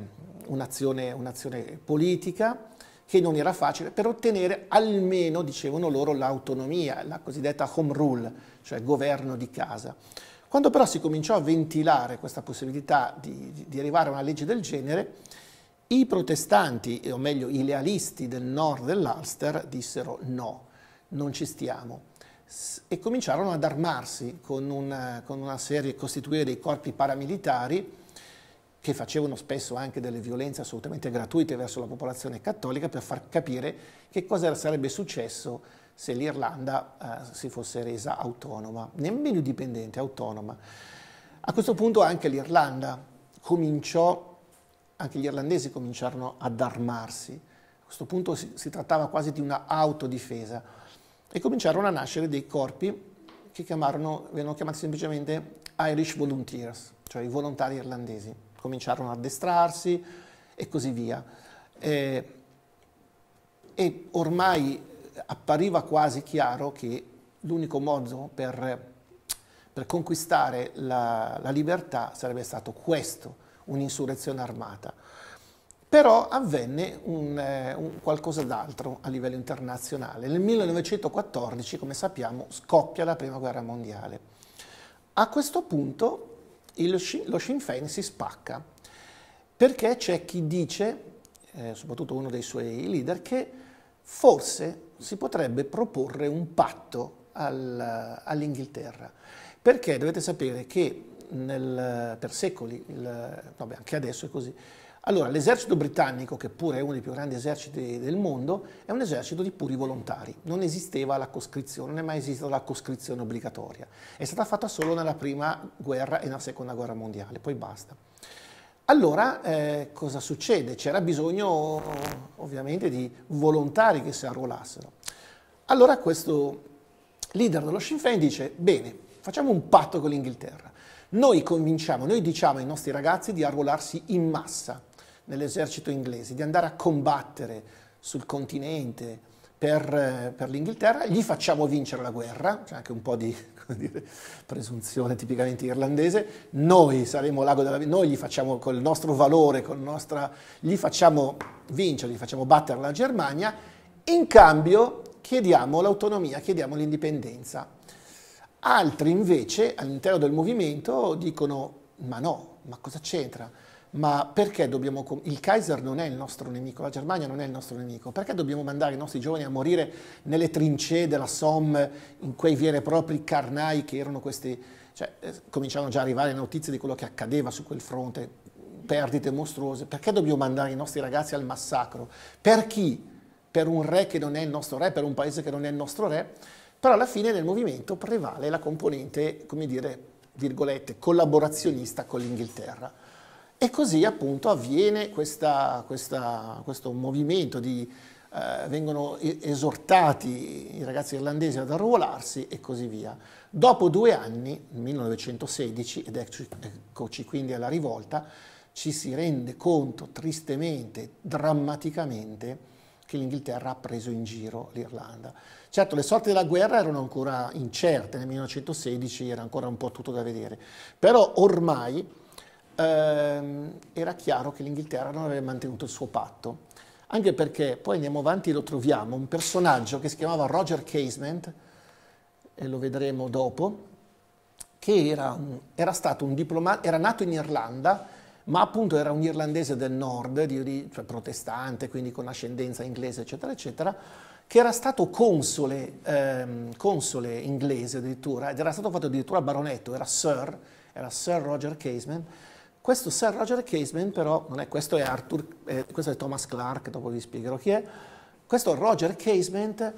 un'azione, un politica che non era facile, per ottenere almeno, dicevano loro, l'autonomia, la cosiddetta home rule, cioè governo di casa. Quando però si cominciò a ventilare questa possibilità di, di arrivare a una legge del genere, i protestanti, o meglio i lealisti del nord dell'Ulster, dissero no, non ci stiamo e cominciarono ad armarsi con una, con una serie, costituire dei corpi paramilitari che facevano spesso anche delle violenze assolutamente gratuite verso la popolazione cattolica per far capire che cosa sarebbe successo se l'Irlanda eh, si fosse resa autonoma, nemmeno dipendente, autonoma. A questo punto anche l'Irlanda cominciò, anche gli irlandesi cominciarono ad armarsi, a questo punto si, si trattava quasi di una autodifesa e cominciarono a nascere dei corpi che chiamarono, vennero chiamati semplicemente Irish Volunteers, cioè i volontari irlandesi. Cominciarono ad addestrarsi e così via. Eh, e ormai appariva quasi chiaro che l'unico modo per, per conquistare la, la libertà sarebbe stato questo, un'insurrezione armata. Però avvenne un, eh, un qualcosa d'altro a livello internazionale. Nel 1914, come sappiamo, scoppia la Prima Guerra Mondiale. A questo punto il, lo Sinn Féin si spacca, perché c'è chi dice, eh, soprattutto uno dei suoi leader, che forse si potrebbe proporre un patto al, all'Inghilterra, perché dovete sapere che nel, per secoli, il, vabbè, anche adesso è così, allora, l'esercito britannico, che pure è uno dei più grandi eserciti del mondo, è un esercito di puri volontari. Non esisteva la coscrizione, non è mai esistita la coscrizione obbligatoria. È stata fatta solo nella prima guerra e nella seconda guerra mondiale, poi basta. Allora, eh, cosa succede? C'era bisogno ovviamente di volontari che si arruolassero. Allora questo leader dello Sinn Féin dice, bene, facciamo un patto con l'Inghilterra. Noi convinciamo, noi diciamo ai nostri ragazzi di arruolarsi in massa nell'esercito inglese, di andare a combattere sul continente per, per l'Inghilterra, gli facciamo vincere la guerra, c'è anche un po' di dire, presunzione tipicamente irlandese, noi saremo l'ago della noi gli facciamo col nostro valore, col nostra, gli facciamo vincere, gli facciamo battere la Germania, in cambio chiediamo l'autonomia, chiediamo l'indipendenza. Altri invece all'interno del movimento dicono ma no, ma cosa c'entra? Ma perché dobbiamo... Il Kaiser non è il nostro nemico, la Germania non è il nostro nemico. Perché dobbiamo mandare i nostri giovani a morire nelle trincee della Somme, in quei veri e propri carnai che erano questi... Cioè, eh, cominciavano già a arrivare notizie di quello che accadeva su quel fronte, perdite mostruose. Perché dobbiamo mandare i nostri ragazzi al massacro? Per chi? per un re che non è il nostro re, per un paese che non è il nostro re, però alla fine nel movimento prevale la componente, come dire, virgolette, collaborazionista con l'Inghilterra. E così appunto avviene questa, questa, questo movimento di, eh, vengono esortati i ragazzi irlandesi ad arruolarsi e così via. Dopo due anni, 1916, ed eccoci quindi alla rivolta, ci si rende conto tristemente, drammaticamente, che l'Inghilterra ha preso in giro l'Irlanda. Certo, le sorti della guerra erano ancora incerte, nel 1916 era ancora un po' tutto da vedere, però ormai ehm, era chiaro che l'Inghilterra non aveva mantenuto il suo patto, anche perché poi andiamo avanti e lo troviamo, un personaggio che si chiamava Roger Casement, e lo vedremo dopo, che era, era, stato un diplomatico, era nato in Irlanda, ma appunto era un irlandese del nord, di, cioè protestante, quindi con ascendenza inglese, eccetera, eccetera, che era stato console, ehm, console inglese addirittura, ed era stato fatto addirittura baronetto, era Sir, era Sir Roger Caseman. Questo Sir Roger Caseman però, non è, questo è Arthur, eh, questo è Thomas Clark, dopo vi spiegherò chi è, questo Roger Casement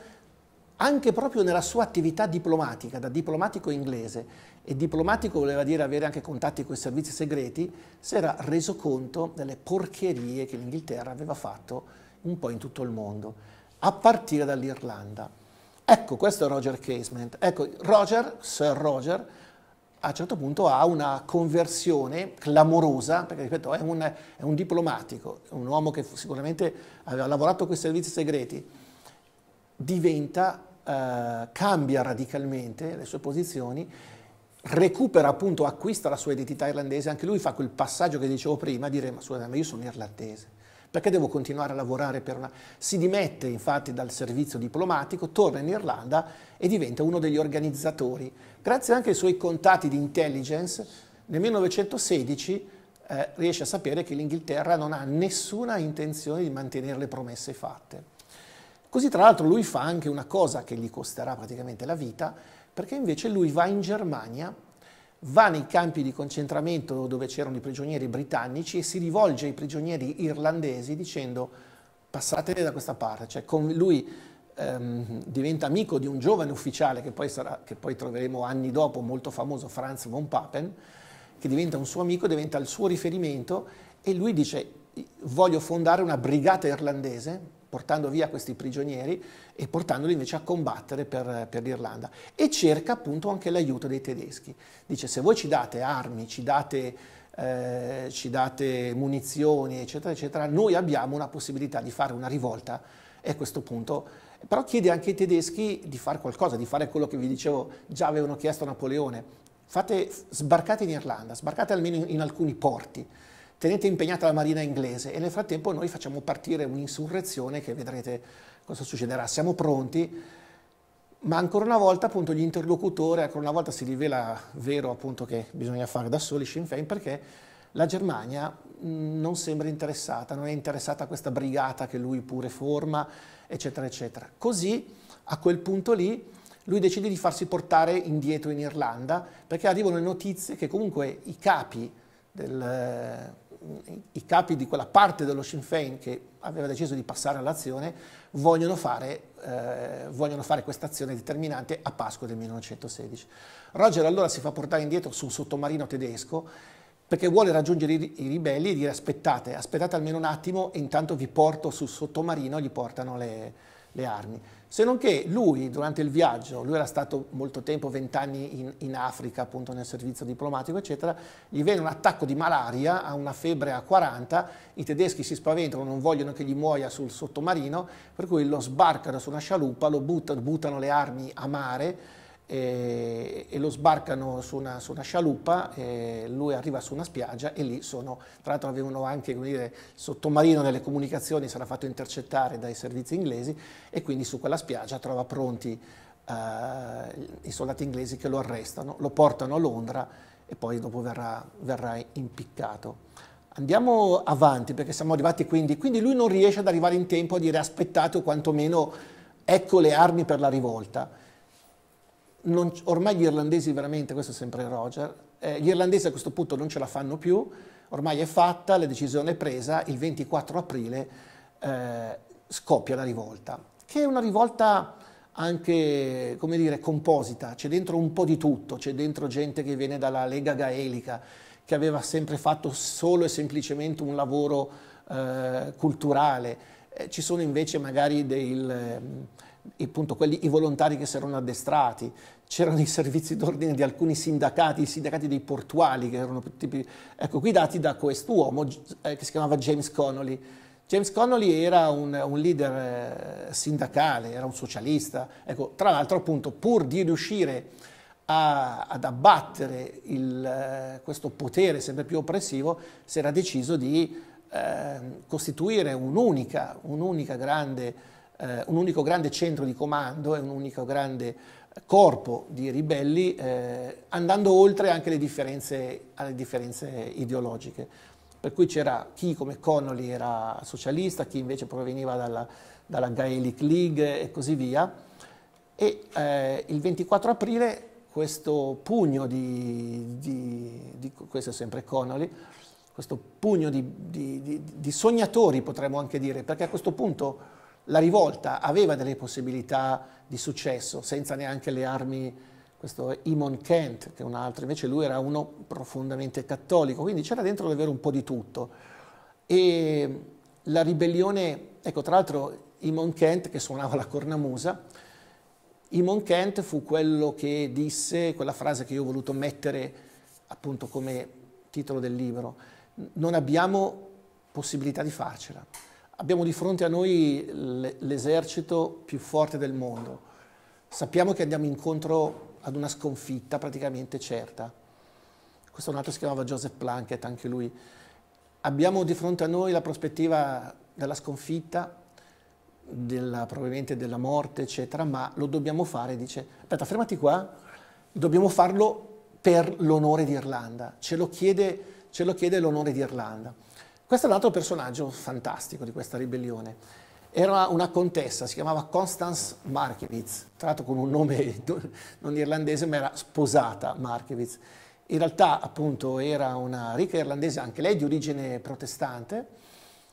anche proprio nella sua attività diplomatica, da diplomatico inglese, e diplomatico voleva dire avere anche contatti con i servizi segreti, si era reso conto delle porcherie che l'Inghilterra aveva fatto un po' in tutto il mondo, a partire dall'Irlanda. Ecco, questo è Roger Casement. Ecco, Roger, Sir Roger, a un certo punto ha una conversione clamorosa, perché ripeto, è un, è un diplomatico, un uomo che sicuramente aveva lavorato con i servizi segreti, diventa, eh, cambia radicalmente le sue posizioni, recupera appunto, acquista la sua identità irlandese, anche lui fa quel passaggio che dicevo prima, dire ma scusate ma io sono irlandese, perché devo continuare a lavorare per una... Si dimette infatti dal servizio diplomatico, torna in Irlanda e diventa uno degli organizzatori. Grazie anche ai suoi contatti di intelligence, nel 1916 eh, riesce a sapere che l'Inghilterra non ha nessuna intenzione di mantenere le promesse fatte. Così tra l'altro lui fa anche una cosa che gli costerà praticamente la vita, perché invece lui va in Germania, va nei campi di concentramento dove c'erano i prigionieri britannici e si rivolge ai prigionieri irlandesi dicendo passatene da questa parte, cioè lui ehm, diventa amico di un giovane ufficiale che poi, sarà, che poi troveremo anni dopo, molto famoso, Franz von Papen, che diventa un suo amico, diventa il suo riferimento e lui dice voglio fondare una brigata irlandese portando via questi prigionieri e portandoli invece a combattere per, per l'Irlanda. E cerca appunto anche l'aiuto dei tedeschi. Dice se voi ci date armi, ci date, eh, ci date munizioni, eccetera, eccetera, noi abbiamo una possibilità di fare una rivolta e a questo punto però chiede anche ai tedeschi di fare qualcosa, di fare quello che vi dicevo già avevano chiesto a Napoleone. Fate, sbarcate in Irlanda, sbarcate almeno in, in alcuni porti tenete impegnata la marina inglese e nel frattempo noi facciamo partire un'insurrezione che vedrete cosa succederà, siamo pronti, ma ancora una volta appunto gli interlocutori, ancora una volta si rivela vero appunto che bisogna fare da soli Sinn Féin perché la Germania non sembra interessata, non è interessata a questa brigata che lui pure forma, eccetera, eccetera. Così, a quel punto lì, lui decide di farsi portare indietro in Irlanda perché arrivano le notizie che comunque i capi del, i capi di quella parte dello Sinn Féin che aveva deciso di passare all'azione vogliono fare, eh, vogliono fare questa azione determinante a Pasqua del 1916. Roger allora si fa portare indietro su un sottomarino tedesco perché vuole raggiungere i, ribelli e dire aspettate, aspettate almeno un attimo e intanto vi porto sul sottomarino e gli portano le, le armi. Se non che lui, durante il viaggio, lui era stato molto tempo, vent'anni in, in, Africa, appunto nel servizio diplomatico, eccetera, gli viene un attacco di malaria, ha una febbre a 40, i tedeschi si spaventano, non vogliono che gli muoia sul sottomarino, per cui lo sbarcano su una scialuppa, lo buttano, buttano le armi a mare, e, e lo sbarcano su una, su una scialuppa, lui arriva su una spiaggia e lì sono, tra l'altro avevano anche dire, sottomarino nelle comunicazioni, sarà fatto intercettare dai servizi inglesi e quindi su quella spiaggia trova pronti Uh, i soldati inglesi che lo arrestano, lo portano a Londra e poi dopo verrà, verrà impiccato. Andiamo avanti perché siamo arrivati quindi, quindi lui non riesce ad arrivare in tempo a dire aspettate o quantomeno ecco le armi per la rivolta non, ormai gli irlandesi veramente, questo è sempre Roger, eh, gli irlandesi a questo punto non ce la fanno più, ormai è fatta, la decisione è presa, il 24 aprile eh, scoppia la rivolta, che è una rivolta anche, come dire, composita, c'è dentro un po' di tutto, c'è dentro gente che viene dalla Lega Gaelica, che aveva sempre fatto solo e semplicemente un lavoro eh, culturale, eh, ci sono invece magari dei... Ehm, il, appunto quelli, i volontari che si erano addestrati, c'erano i servizi d'ordine di alcuni sindacati, i sindacati dei portuali, che erano tipi, ecco, guidati da quest'uomo eh, che si chiamava James Connolly. James Connolly era un, un leader eh, sindacale, era un socialista, ecco, tra l'altro appunto pur di riuscire a, ad abbattere il, eh, questo potere sempre più oppressivo, si era deciso di ehm, costituire un'unica, un'unica grande, eh, un unico grande centro di comando e un unico grande corpo di ribelli eh, andando oltre anche le differenze, alle differenze ideologiche. Per cui c'era chi come Connolly era socialista, chi invece proveniva dalla, dalla Gaelic League e così via. E eh, il 24 aprile questo pugno di, di, di questo è sempre Connolly, questo pugno di, di sognatori potremmo anche dire, perché a questo punto la rivolta aveva delle possibilità di successo, senza neanche le armi, questo Imon Kent, che è un altro, invece lui era uno profondamente cattolico, quindi c'era dentro davvero un po' di tutto. E la ribellione, ecco tra l'altro Imon Kent che suonava la cornamusa, Imon Kent fu quello che disse quella frase che io ho voluto mettere appunto come titolo del libro, non abbiamo possibilità di farcela. Abbiamo di fronte a noi l'esercito più forte del mondo. Sappiamo che andiamo incontro ad una sconfitta praticamente certa. Questo è un altro si chiamava Joseph Plunkett, anche lui. Abbiamo di fronte a noi la prospettiva della sconfitta, della, probabilmente della morte, eccetera, ma lo dobbiamo fare, dice, aspetta, fermati qua, dobbiamo farlo per l'onore d'Irlanda, ce lo chiede, ce lo chiede l'onore d'Irlanda. Questo è un altro personaggio fantastico di questa ribellione. Era una contessa, si chiamava Constance Markevitz, tra l'altro con un nome non irlandese, ma era sposata Markevitz. In realtà, appunto, era una ricca irlandese, anche lei di origine protestante,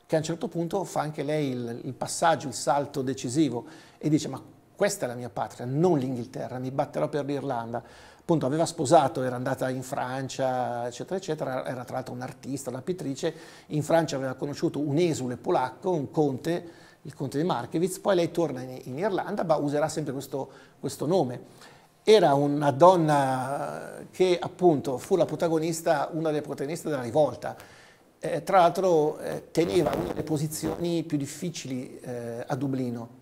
che a un certo punto fa anche lei il, il passaggio, il salto decisivo e dice: Ma questa è la mia patria, non l'Inghilterra, mi batterò per l'Irlanda appunto aveva sposato, era andata in Francia, eccetera, eccetera, era tra l'altro un'artista, una pittrice, in Francia aveva conosciuto un esule polacco, un conte, il conte di Markewitz, poi lei torna in, in Irlanda, ma userà sempre questo, questo nome era una donna che appunto fu la protagonista, una delle protagoniste della rivolta. Eh, tra l'altro eh, teneva una delle posizioni più difficili eh, a Dublino,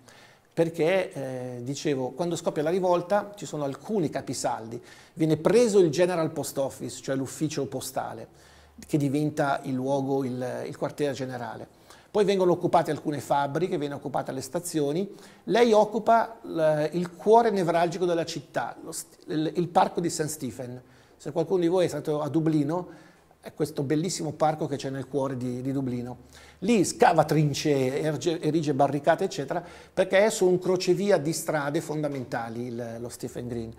perché, eh, dicevo, quando scoppia la rivolta ci sono alcuni capisaldi, viene preso il General Post Office, cioè l'ufficio postale, che diventa il luogo, il, il quartiere generale. Poi vengono occupate alcune fabbriche, vengono occupate le stazioni. Lei occupa il cuore nevralgico della città, il parco di St. Stephen. Se qualcuno di voi è stato a Dublino, è questo bellissimo parco che c'è nel cuore di, di Dublino. Lì scava trincee, erge, erige barricate, eccetera, perché è su un crocevia di strade fondamentali il, lo Stephen Green.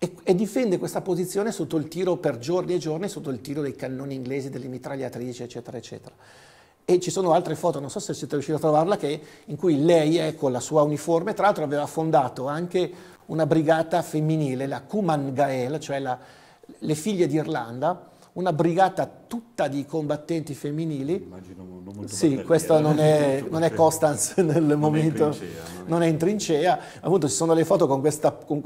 E, e, difende questa posizione sotto il tiro per giorni e giorni, sotto il tiro dei cannoni inglesi, delle mitragliatrici, eccetera, eccetera. E ci sono altre foto, non so se siete riusciti a trovarla, che, in cui lei è con ecco, la sua uniforme, tra l'altro aveva fondato anche una brigata femminile, la Cuman Gael, cioè la, le figlie d'Irlanda, una brigata tutta di combattenti femminili. Immagino non Sì, questa non è, non è Constance nel momento, non è, trincea, non è in trincea. Appunto ci sono le foto con questa con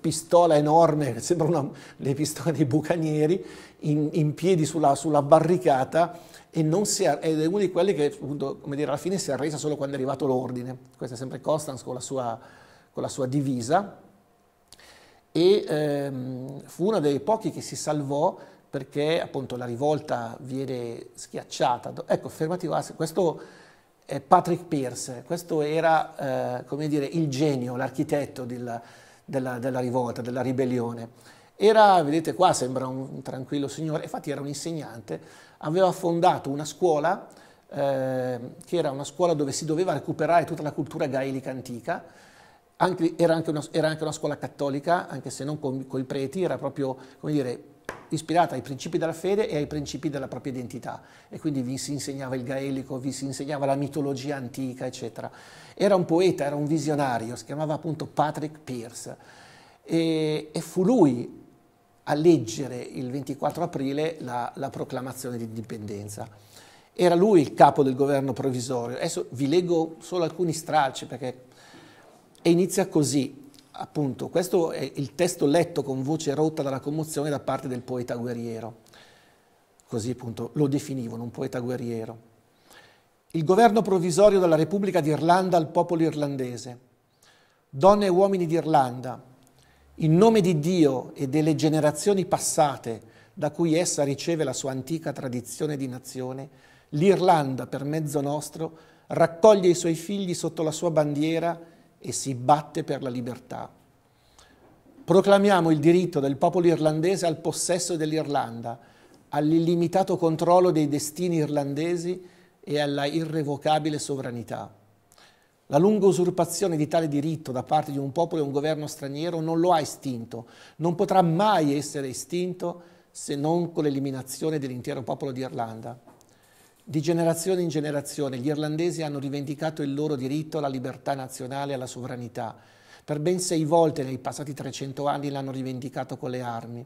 pistola enorme, che sembra una, le pistole dei bucanieri, in, in piedi sulla, sulla barricata e è, ed è uno di quelli che appunto, come dire, alla fine si è arresa solo quando è arrivato l'ordine. Questa è sempre Constance con la sua, con la sua divisa e ehm, fu uno dei pochi che si salvò perché appunto la rivolta viene schiacciata. Ecco, affermativo assist, ah, questo è Patrick Pierce, questo era eh, come dire, il genio, l'architetto della, della, della rivolta, della ribellione. Era, vedete qua, sembra un tranquillo signore, infatti era un insegnante, aveva fondato una scuola eh, che era una scuola dove si doveva recuperare tutta la cultura gaelica antica, anche, era, anche una, era, anche una, scuola cattolica, anche se non con, con i preti, era proprio, come dire, ispirata ai principi della fede e ai principi della propria identità e quindi vi si insegnava il gaelico, vi si insegnava la mitologia antica, eccetera. Era un poeta, era un visionario, si chiamava appunto Patrick Pierce e, e fu lui a leggere il 24 aprile la, la proclamazione di indipendenza. Era lui il capo del governo provvisorio. Adesso vi leggo solo alcuni stralci perché... E inizia così, appunto, questo è il testo letto con voce rotta dalla commozione da parte del poeta guerriero. Così appunto lo definivano, un poeta guerriero. Il governo provvisorio della Repubblica d'Irlanda al popolo irlandese. Donne e uomini d'Irlanda, in nome di Dio e delle generazioni passate da cui essa riceve la sua antica tradizione di nazione, l'Irlanda, per mezzo nostro, raccoglie i suoi figli sotto la sua bandiera e si batte per la libertà. Proclamiamo il diritto del popolo irlandese al possesso dell'Irlanda, all'illimitato controllo dei destini irlandesi e alla irrevocabile sovranità. La lunga usurpazione di tale diritto da parte di un popolo e un governo straniero non lo ha estinto, non potrà mai essere estinto se non con l'eliminazione dell'intero popolo d'Irlanda. Di generazione in generazione gli irlandesi hanno rivendicato il loro diritto alla libertà nazionale e alla sovranità. Per ben sei volte nei passati 300 anni l'hanno rivendicato con le armi.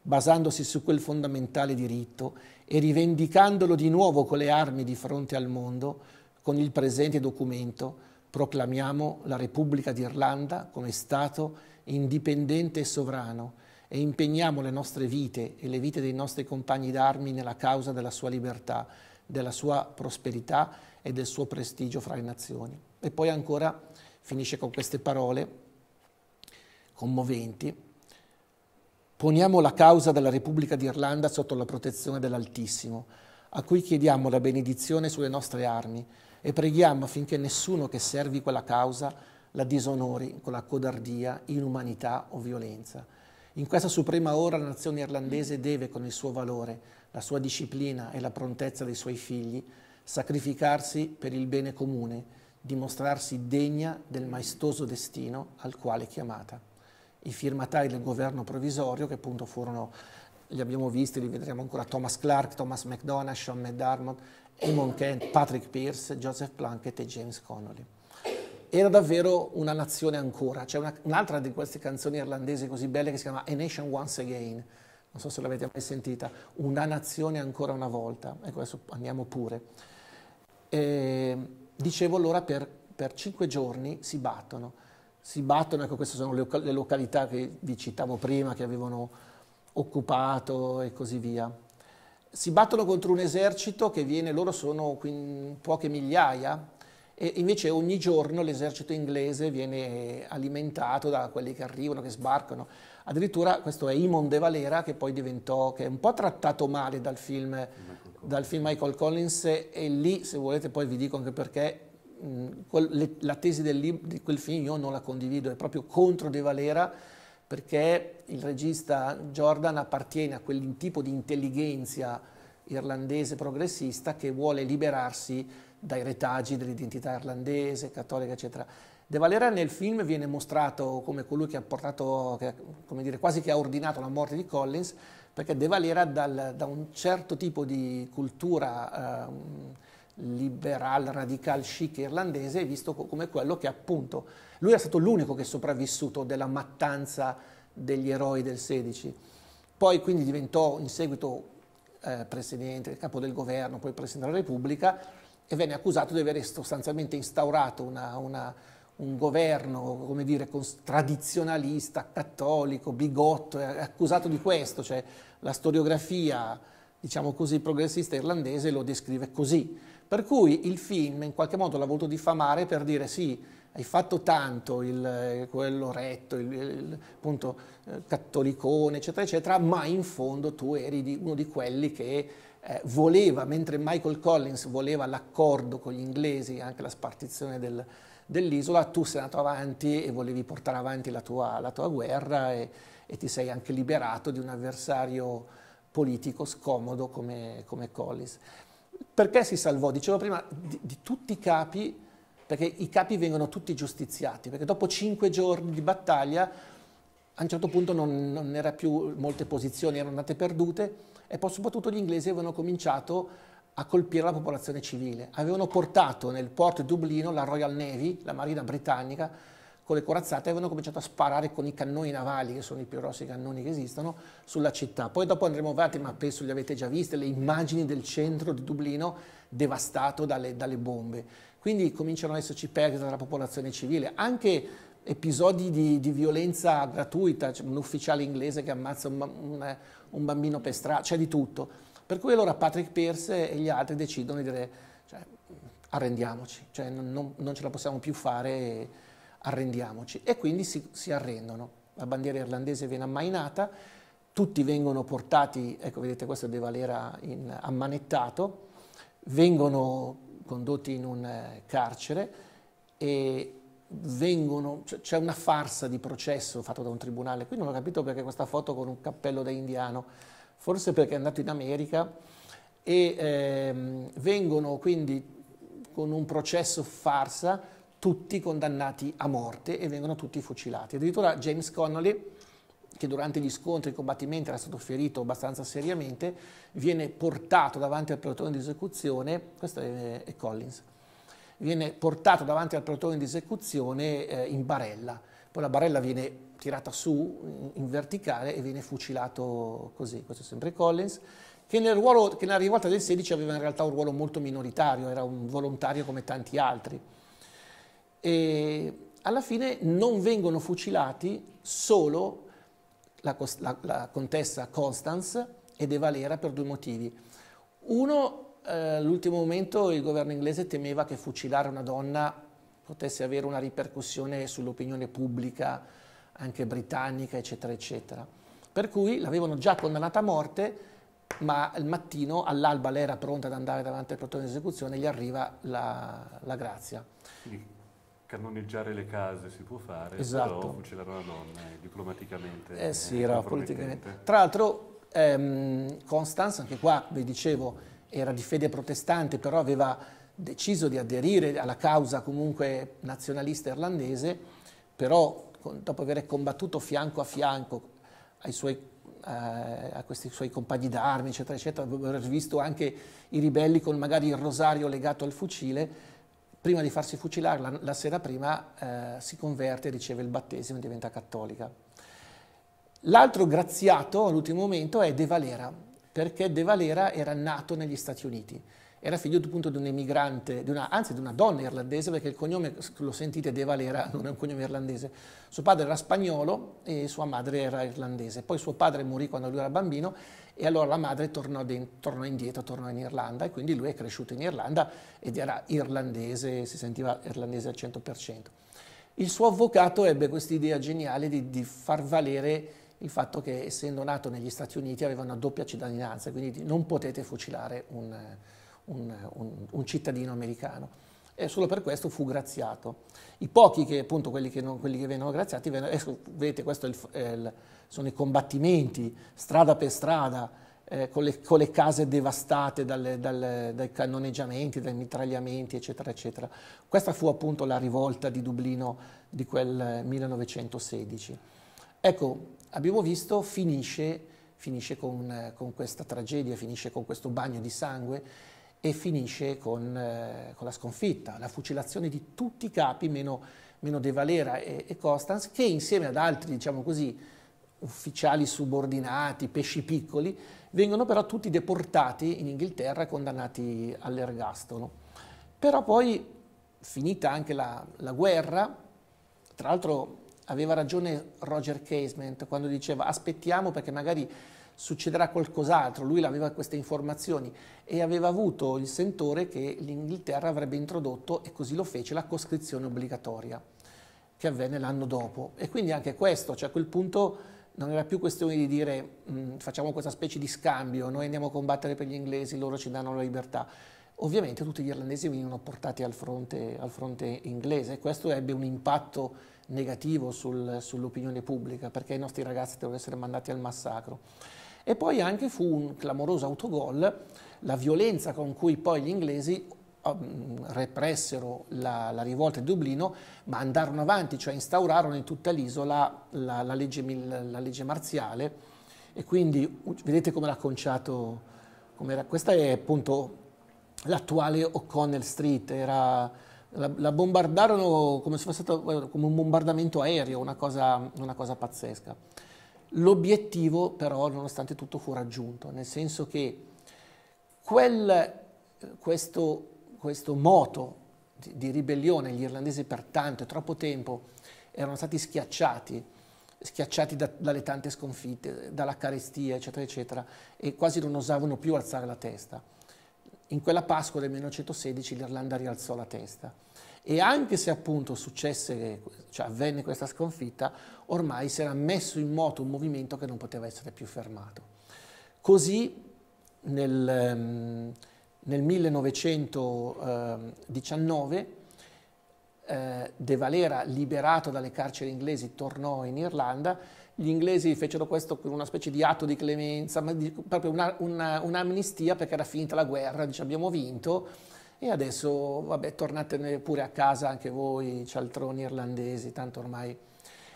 Basandosi su quel fondamentale diritto e rivendicandolo di nuovo con le armi di fronte al mondo, con il presente documento proclamiamo la Repubblica d'Irlanda come Stato indipendente e sovrano e impegniamo le nostre vite e le vite dei nostri compagni d'armi nella causa della sua libertà della sua prosperità e del suo prestigio fra le nazioni. E poi ancora finisce con queste parole commoventi. Poniamo la causa della Repubblica d'Irlanda sotto la protezione dell'Altissimo, a cui chiediamo la benedizione sulle nostre armi e preghiamo affinché nessuno che servi quella causa la disonori con la codardia, inumanità o violenza. In questa suprema ora la nazione irlandese deve, con il suo valore, la sua disciplina e la prontezza dei suoi figli, sacrificarsi per il bene comune, dimostrarsi degna del maestoso destino al quale è chiamata. I firmatari del governo provvisorio, che appunto furono, li abbiamo visti, li vedremo ancora, Thomas Clark, Thomas McDonough, Sean McDermott, Eamon Kent, Patrick Pierce, Joseph Plunkett e James Connolly. Era davvero una nazione ancora, c'è un'altra di queste canzoni irlandesi così belle che si chiama A Nation Once Again, non so se l'avete mai sentita, una nazione ancora una volta, ecco adesso andiamo pure. E dicevo allora per, per cinque giorni si battono, si battono, ecco queste sono le, le località che vi citavo prima, che avevano occupato e così via. Si battono contro un esercito che viene, loro sono poche migliaia, e invece ogni giorno l'esercito inglese viene alimentato da quelli che arrivano, che sbarcano. Addirittura questo è Imon De Valera che poi diventò, che è un po' trattato male dal film, Michael dal film Michael Collins e lì se volete poi vi dico anche perché la tesi del, di quel film io non la condivido, è proprio contro De Valera perché il regista Jordan appartiene a quel tipo di intelligenza irlandese progressista che vuole liberarsi dai retaggi dell'identità irlandese, cattolica, eccetera. De Valera nel film viene mostrato come colui che ha portato, che, come dire, quasi che ha ordinato la morte di Collins, perché De Valera dal, da un certo tipo di cultura eh, liberal, radical, chic irlandese è visto come quello che appunto, lui è stato l'unico che è sopravvissuto della mattanza degli eroi del 16. Poi quindi diventò in seguito eh, presidente, capo del governo, poi presidente della Repubblica e venne accusato di aver sostanzialmente instaurato una, una un governo, come dire, tradizionalista, cattolico, bigotto, è accusato di questo, cioè la storiografia, diciamo così, progressista irlandese lo descrive così. Per cui il film in qualche modo l'ha voluto diffamare per dire sì, hai fatto tanto, il, quello retto, il, il appunto, eh, cattolicone, eccetera, eccetera, ma in fondo tu eri di, uno di quelli che eh, voleva, mentre Michael Collins voleva l'accordo con gli inglesi, anche la spartizione del, dell'isola, tu sei andato avanti e volevi portare avanti la tua, la tua guerra e, e, ti sei anche liberato di un avversario politico scomodo come, come Collis. Perché si salvò? Dicevo prima, di, di tutti i capi, perché i capi vengono tutti giustiziati, perché dopo cinque giorni di battaglia a un certo punto non, non era più, molte posizioni erano andate perdute e poi soprattutto gli inglesi avevano cominciato a colpire la popolazione civile. Avevano portato nel porto di Dublino la Royal Navy, la marina britannica, con le corazzate, avevano cominciato a sparare con i cannoni navali, che sono i più grossi cannoni che esistono, sulla città. Poi dopo andremo avanti, ma penso li avete già viste, le immagini del centro di Dublino devastato dalle, dalle bombe. Quindi cominciano ad esserci perdite della popolazione civile, anche episodi di, di violenza gratuita, cioè un ufficiale inglese che ammazza un, un, un bambino per strada, c'è di tutto. Per cui allora Patrick Pierce e gli altri decidono di dire cioè, arrendiamoci, cioè, non, non, ce la possiamo più fare, arrendiamoci. E quindi si, si arrendono. La bandiera irlandese viene ammainata, tutti vengono portati, ecco vedete questo è De Valera in, ammanettato, vengono condotti in un eh, carcere e c'è una farsa di processo fatto da un tribunale, qui non ho capito perché questa foto con un cappello da indiano, forse perché è andato in America, e ehm, vengono quindi con un processo farsa tutti condannati a morte e vengono tutti fucilati. Addirittura James Connolly, che durante gli scontri e i combattimenti era stato ferito abbastanza seriamente, viene portato davanti al pelotone di esecuzione, questo è, è Collins, viene portato davanti al pelotone di esecuzione eh, in barella. Poi la barella viene tirata su in verticale e viene fucilato così, questo è sempre Collins, che, nel ruolo, che nella rivolta del 16 aveva in realtà un ruolo molto minoritario, era un volontario come tanti altri. E alla fine non vengono fucilati solo la, la, la contessa Constance ed Eva Valera per due motivi. Uno, eh, momento il governo inglese temeva che fucilare una donna potesse avere una ripercussione sull'opinione pubblica, anche britannica, eccetera, eccetera. Per cui l'avevano già condannata a morte, ma il mattino, all'alba, lei era pronta ad andare davanti al plotone di esecuzione, e gli arriva la, la grazia. Quindi cannoneggiare le case si può fare, esatto. però fucilare una donna è eh, diplomaticamente. Eh sì, era politicamente. Tra l'altro, ehm, Constance, anche qua vi dicevo, era di fede protestante, però aveva deciso di aderire alla causa comunque nazionalista irlandese, però dopo aver combattuto fianco a fianco suoi, eh, a questi suoi compagni d'armi, eccetera, eccetera, dopo aver visto anche i ribelli con magari il rosario legato al fucile, prima di farsi fucilare la, la sera prima eh, si converte, riceve il battesimo e diventa cattolica. L'altro graziato all'ultimo momento è De Valera, perché De Valera era nato negli Stati Uniti era figlio appunto di un emigrante, di una, anzi di una donna irlandese, perché il cognome, lo sentite, De Valera non è un cognome irlandese. Suo padre era spagnolo e sua madre era irlandese. Poi suo padre morì quando lui era bambino e allora la madre tornò, de, tornò indietro, tornò in Irlanda e quindi lui è cresciuto in Irlanda ed era irlandese, si sentiva irlandese al 100%. Il suo avvocato ebbe questa idea geniale di, di far valere il fatto che essendo nato negli Stati Uniti aveva una doppia cittadinanza, quindi non potete fucilare un un, un, un cittadino americano e solo per questo fu graziato. I pochi che, appunto, quelli che, non, quelli che vengono graziati, vengono, vedete, questi sono i combattimenti strada per strada, eh, con, le, con, le, case devastate dalle, dalle, dai cannoneggiamenti, dai mitragliamenti, eccetera, eccetera. Questa fu appunto la rivolta di Dublino di quel 1916. Ecco, abbiamo visto, finisce, finisce con, con questa tragedia, finisce con questo bagno di sangue e finisce con, eh, con, la sconfitta, la fucilazione di tutti i capi meno, meno De Valera e, e Costans che insieme ad altri, diciamo così, ufficiali subordinati, pesci piccoli, vengono però tutti deportati in Inghilterra e condannati all'ergastolo. Però poi, finita anche la, la guerra, tra l'altro aveva ragione Roger Casement quando diceva aspettiamo perché magari succederà qualcos'altro, lui aveva queste informazioni e aveva avuto il sentore che l'Inghilterra avrebbe introdotto, e così lo fece, la coscrizione obbligatoria, che avvenne l'anno dopo. E quindi anche questo, cioè a quel punto non era più questione di dire mm, facciamo questa specie di scambio, noi andiamo a combattere per gli inglesi, loro ci danno la libertà. Ovviamente tutti gli irlandesi venivano portati al fronte, al fronte inglese, questo ebbe un impatto negativo sul, sull'opinione pubblica perché i nostri ragazzi devono essere mandati al massacro. E poi anche fu un clamoroso autogol la violenza con cui poi gli inglesi um, repressero la, la, rivolta di Dublino, ma andarono avanti, cioè instaurarono in tutta l'isola la, la, legge, la, legge, marziale e quindi vedete come l'ha conciato, com questa è appunto l'attuale O'Connell Street, era la, la, bombardarono come se fosse stato eh, come un bombardamento aereo, una cosa, una cosa pazzesca. L'obiettivo però, nonostante tutto, fu raggiunto, nel senso che quel, questo, questo moto di, di ribellione, gli irlandesi per tanto e troppo tempo erano stati schiacciati, schiacciati da, dalle tante sconfitte, dalla carestia, eccetera, eccetera, e quasi non osavano più alzare la testa. In quella Pasqua del 1916 l'Irlanda rialzò la testa e anche se appunto successe, cioè avvenne questa sconfitta, ormai si era messo in moto un movimento che non poteva essere più fermato. Così nel, ehm, nel 1919 eh, De Valera, liberato dalle carceri inglesi, tornò in Irlanda. Gli inglesi fecero questo con una specie di atto di clemenza, ma di, proprio un'amnistia un perché era finita la guerra, dice abbiamo vinto e adesso, vabbè, tornatene pure a casa anche voi, cialtroni irlandesi, tanto ormai.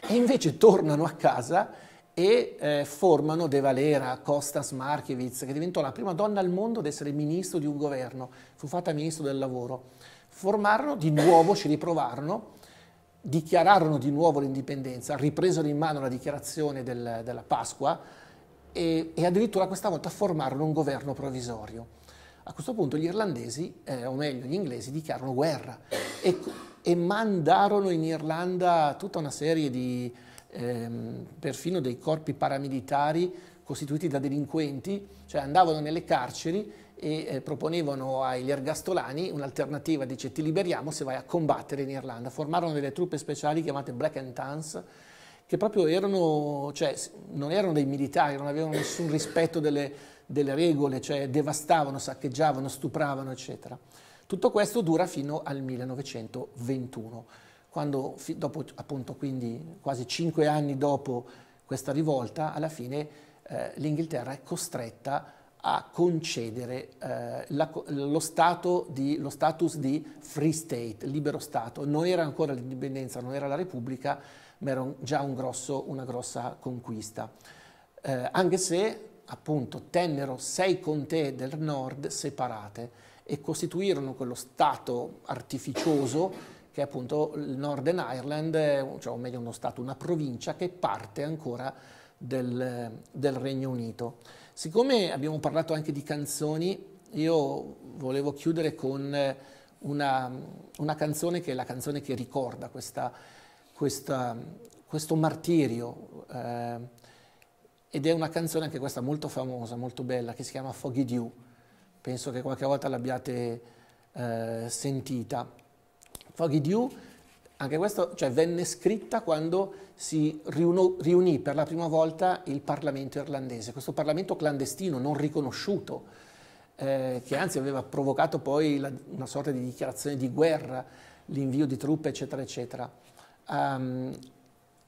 E invece tornano a casa e eh, formano De Valera, Costas Markiewicz, che diventò la prima donna al mondo ad essere ministro di un governo, fu fatta ministro del lavoro. Formarono di nuovo, ci riprovarono, dichiararono di nuovo l'indipendenza, ripresero in mano la dichiarazione del, della Pasqua e, e addirittura questa volta formarono un governo provvisorio. A questo punto gli irlandesi, eh, o meglio gli inglesi, dichiarano guerra e, e mandarono in Irlanda tutta una serie di, ehm, perfino dei corpi paramilitari costituiti da delinquenti, cioè andavano nelle carceri e eh, proponevano agli ergastolani un'alternativa, dice ti liberiamo se vai a combattere in Irlanda. Formarono delle truppe speciali chiamate Black and Tans, che proprio erano, cioè, non erano dei militari, non avevano nessun rispetto delle delle regole, cioè devastavano, saccheggiavano, stupravano, eccetera. Tutto questo dura fino al 1921, quando dopo appunto quindi quasi cinque anni dopo questa rivolta, alla fine eh, l'Inghilterra è costretta a concedere eh, la, lo, di, lo status di free state, libero stato. Non era ancora l'indipendenza, non era la repubblica, ma era già un grosso, una grossa conquista. Eh, anche se appunto tennero sei contee del nord separate e costituirono quello stato artificioso che è appunto il Northern Ireland, eh, cioè, o meglio uno stato, una provincia che parte ancora del, del Regno Unito. Siccome abbiamo parlato anche di canzoni, io volevo chiudere con eh, una, una canzone che è la canzone che ricorda questa, questa, questo martirio. Eh, ed è una canzone anche questa molto famosa, molto bella, che si chiama Foggy Dew, penso che qualche volta l'abbiate eh, sentita. Foggy Dew, anche questo, cioè, venne scritta quando si riuno, riunì per la prima volta il Parlamento irlandese, questo Parlamento clandestino, non riconosciuto, eh, che anzi aveva provocato poi la, una sorta di dichiarazione di guerra, l'invio di truppe, eccetera, eccetera. Um,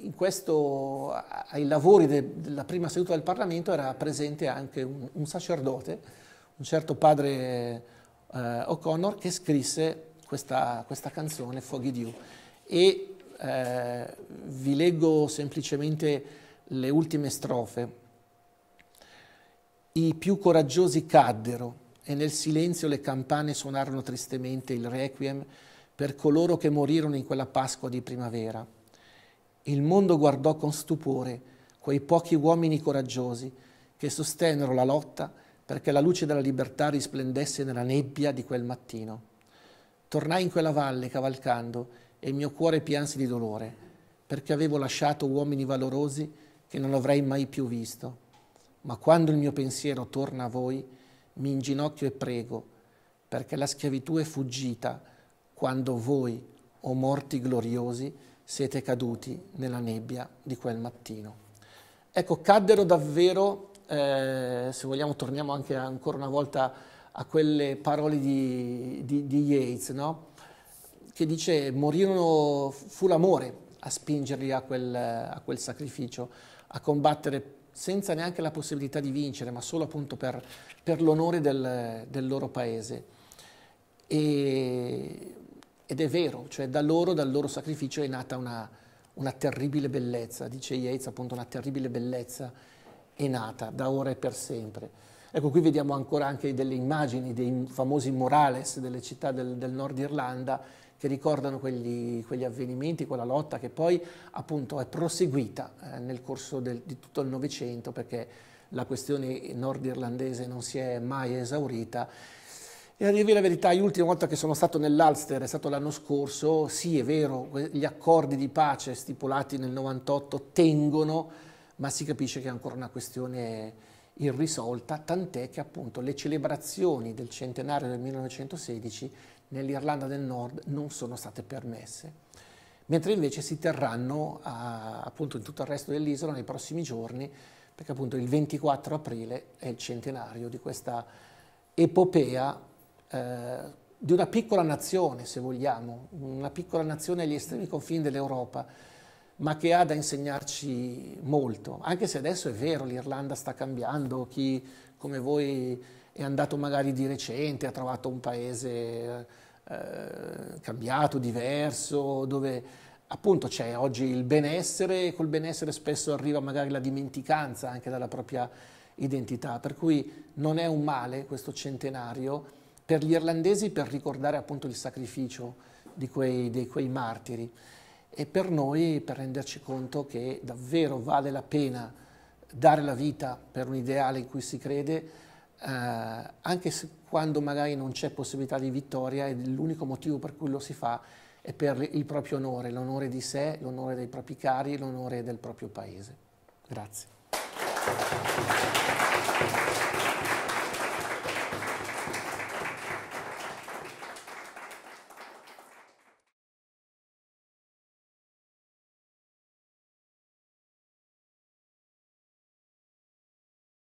in questo, ai lavori de, della prima seduta del Parlamento era presente anche un, un sacerdote, un certo padre eh, O'Connor, che scrisse questa, questa canzone, Fuochi Dio. E eh, vi leggo semplicemente le ultime strofe. I più coraggiosi caddero e nel silenzio le campane suonarono tristemente il requiem per coloro che morirono in quella Pasqua di primavera il mondo guardò con stupore quei pochi uomini coraggiosi che sostennero la lotta perché la luce della libertà risplendesse nella nebbia di quel mattino. Tornai in quella valle cavalcando e il mio cuore pianse di dolore, perché avevo lasciato uomini valorosi che non avrei mai più visto. Ma quando il mio pensiero torna a voi, mi inginocchio e prego, perché la schiavitù è fuggita quando voi, o morti gloriosi, siete caduti nella nebbia di quel mattino. Ecco, caddero davvero, eh, se vogliamo torniamo anche ancora una volta a quelle parole di, di, di Yeats, no? che dice morirono, fu l'amore a spingerli a quel, a quel sacrificio, a combattere senza neanche la possibilità di vincere, ma solo appunto per, per l'onore del, del, loro paese. E ed è vero, cioè da loro, dal loro sacrificio è nata una, una terribile bellezza, dice Yates, appunto, una terribile bellezza è nata da ora e per sempre. Ecco, qui vediamo ancora anche delle immagini dei famosi murales delle città del, del nord Irlanda che ricordano quegli, quegli, avvenimenti, quella lotta che poi appunto è proseguita eh, nel corso del, di tutto il Novecento perché la questione nordirlandese non si è mai esaurita e a dirvi la verità, l'ultima volta che sono stato nell'Alster è stato l'anno scorso, sì è vero, gli accordi di pace stipulati nel 98 tengono, ma si capisce che è ancora una questione irrisolta, tant'è che appunto le celebrazioni del centenario del 1916 nell'Irlanda del Nord non sono state permesse, mentre invece si terranno a, appunto in tutto il resto dell'isola nei prossimi giorni, perché appunto il 24 aprile è il centenario di questa epopea eh, di una piccola nazione, se vogliamo, una piccola nazione agli estremi confini dell'Europa, ma che ha da insegnarci molto, anche se adesso è vero, l'Irlanda sta cambiando, chi come voi è andato magari di recente, ha trovato un paese eh, cambiato, diverso, dove appunto c'è oggi il benessere e col benessere spesso arriva magari la dimenticanza anche dalla propria identità, per cui non è un male questo centenario, per gli irlandesi per ricordare appunto il sacrificio di quei, di quei martiri e per noi per renderci conto che davvero vale la pena dare la vita per un ideale in cui si crede, eh, anche se, quando magari non c'è possibilità di vittoria e l'unico motivo per cui lo si fa è per il proprio onore, l'onore di sé, l'onore dei propri cari, l'onore del proprio paese. Grazie.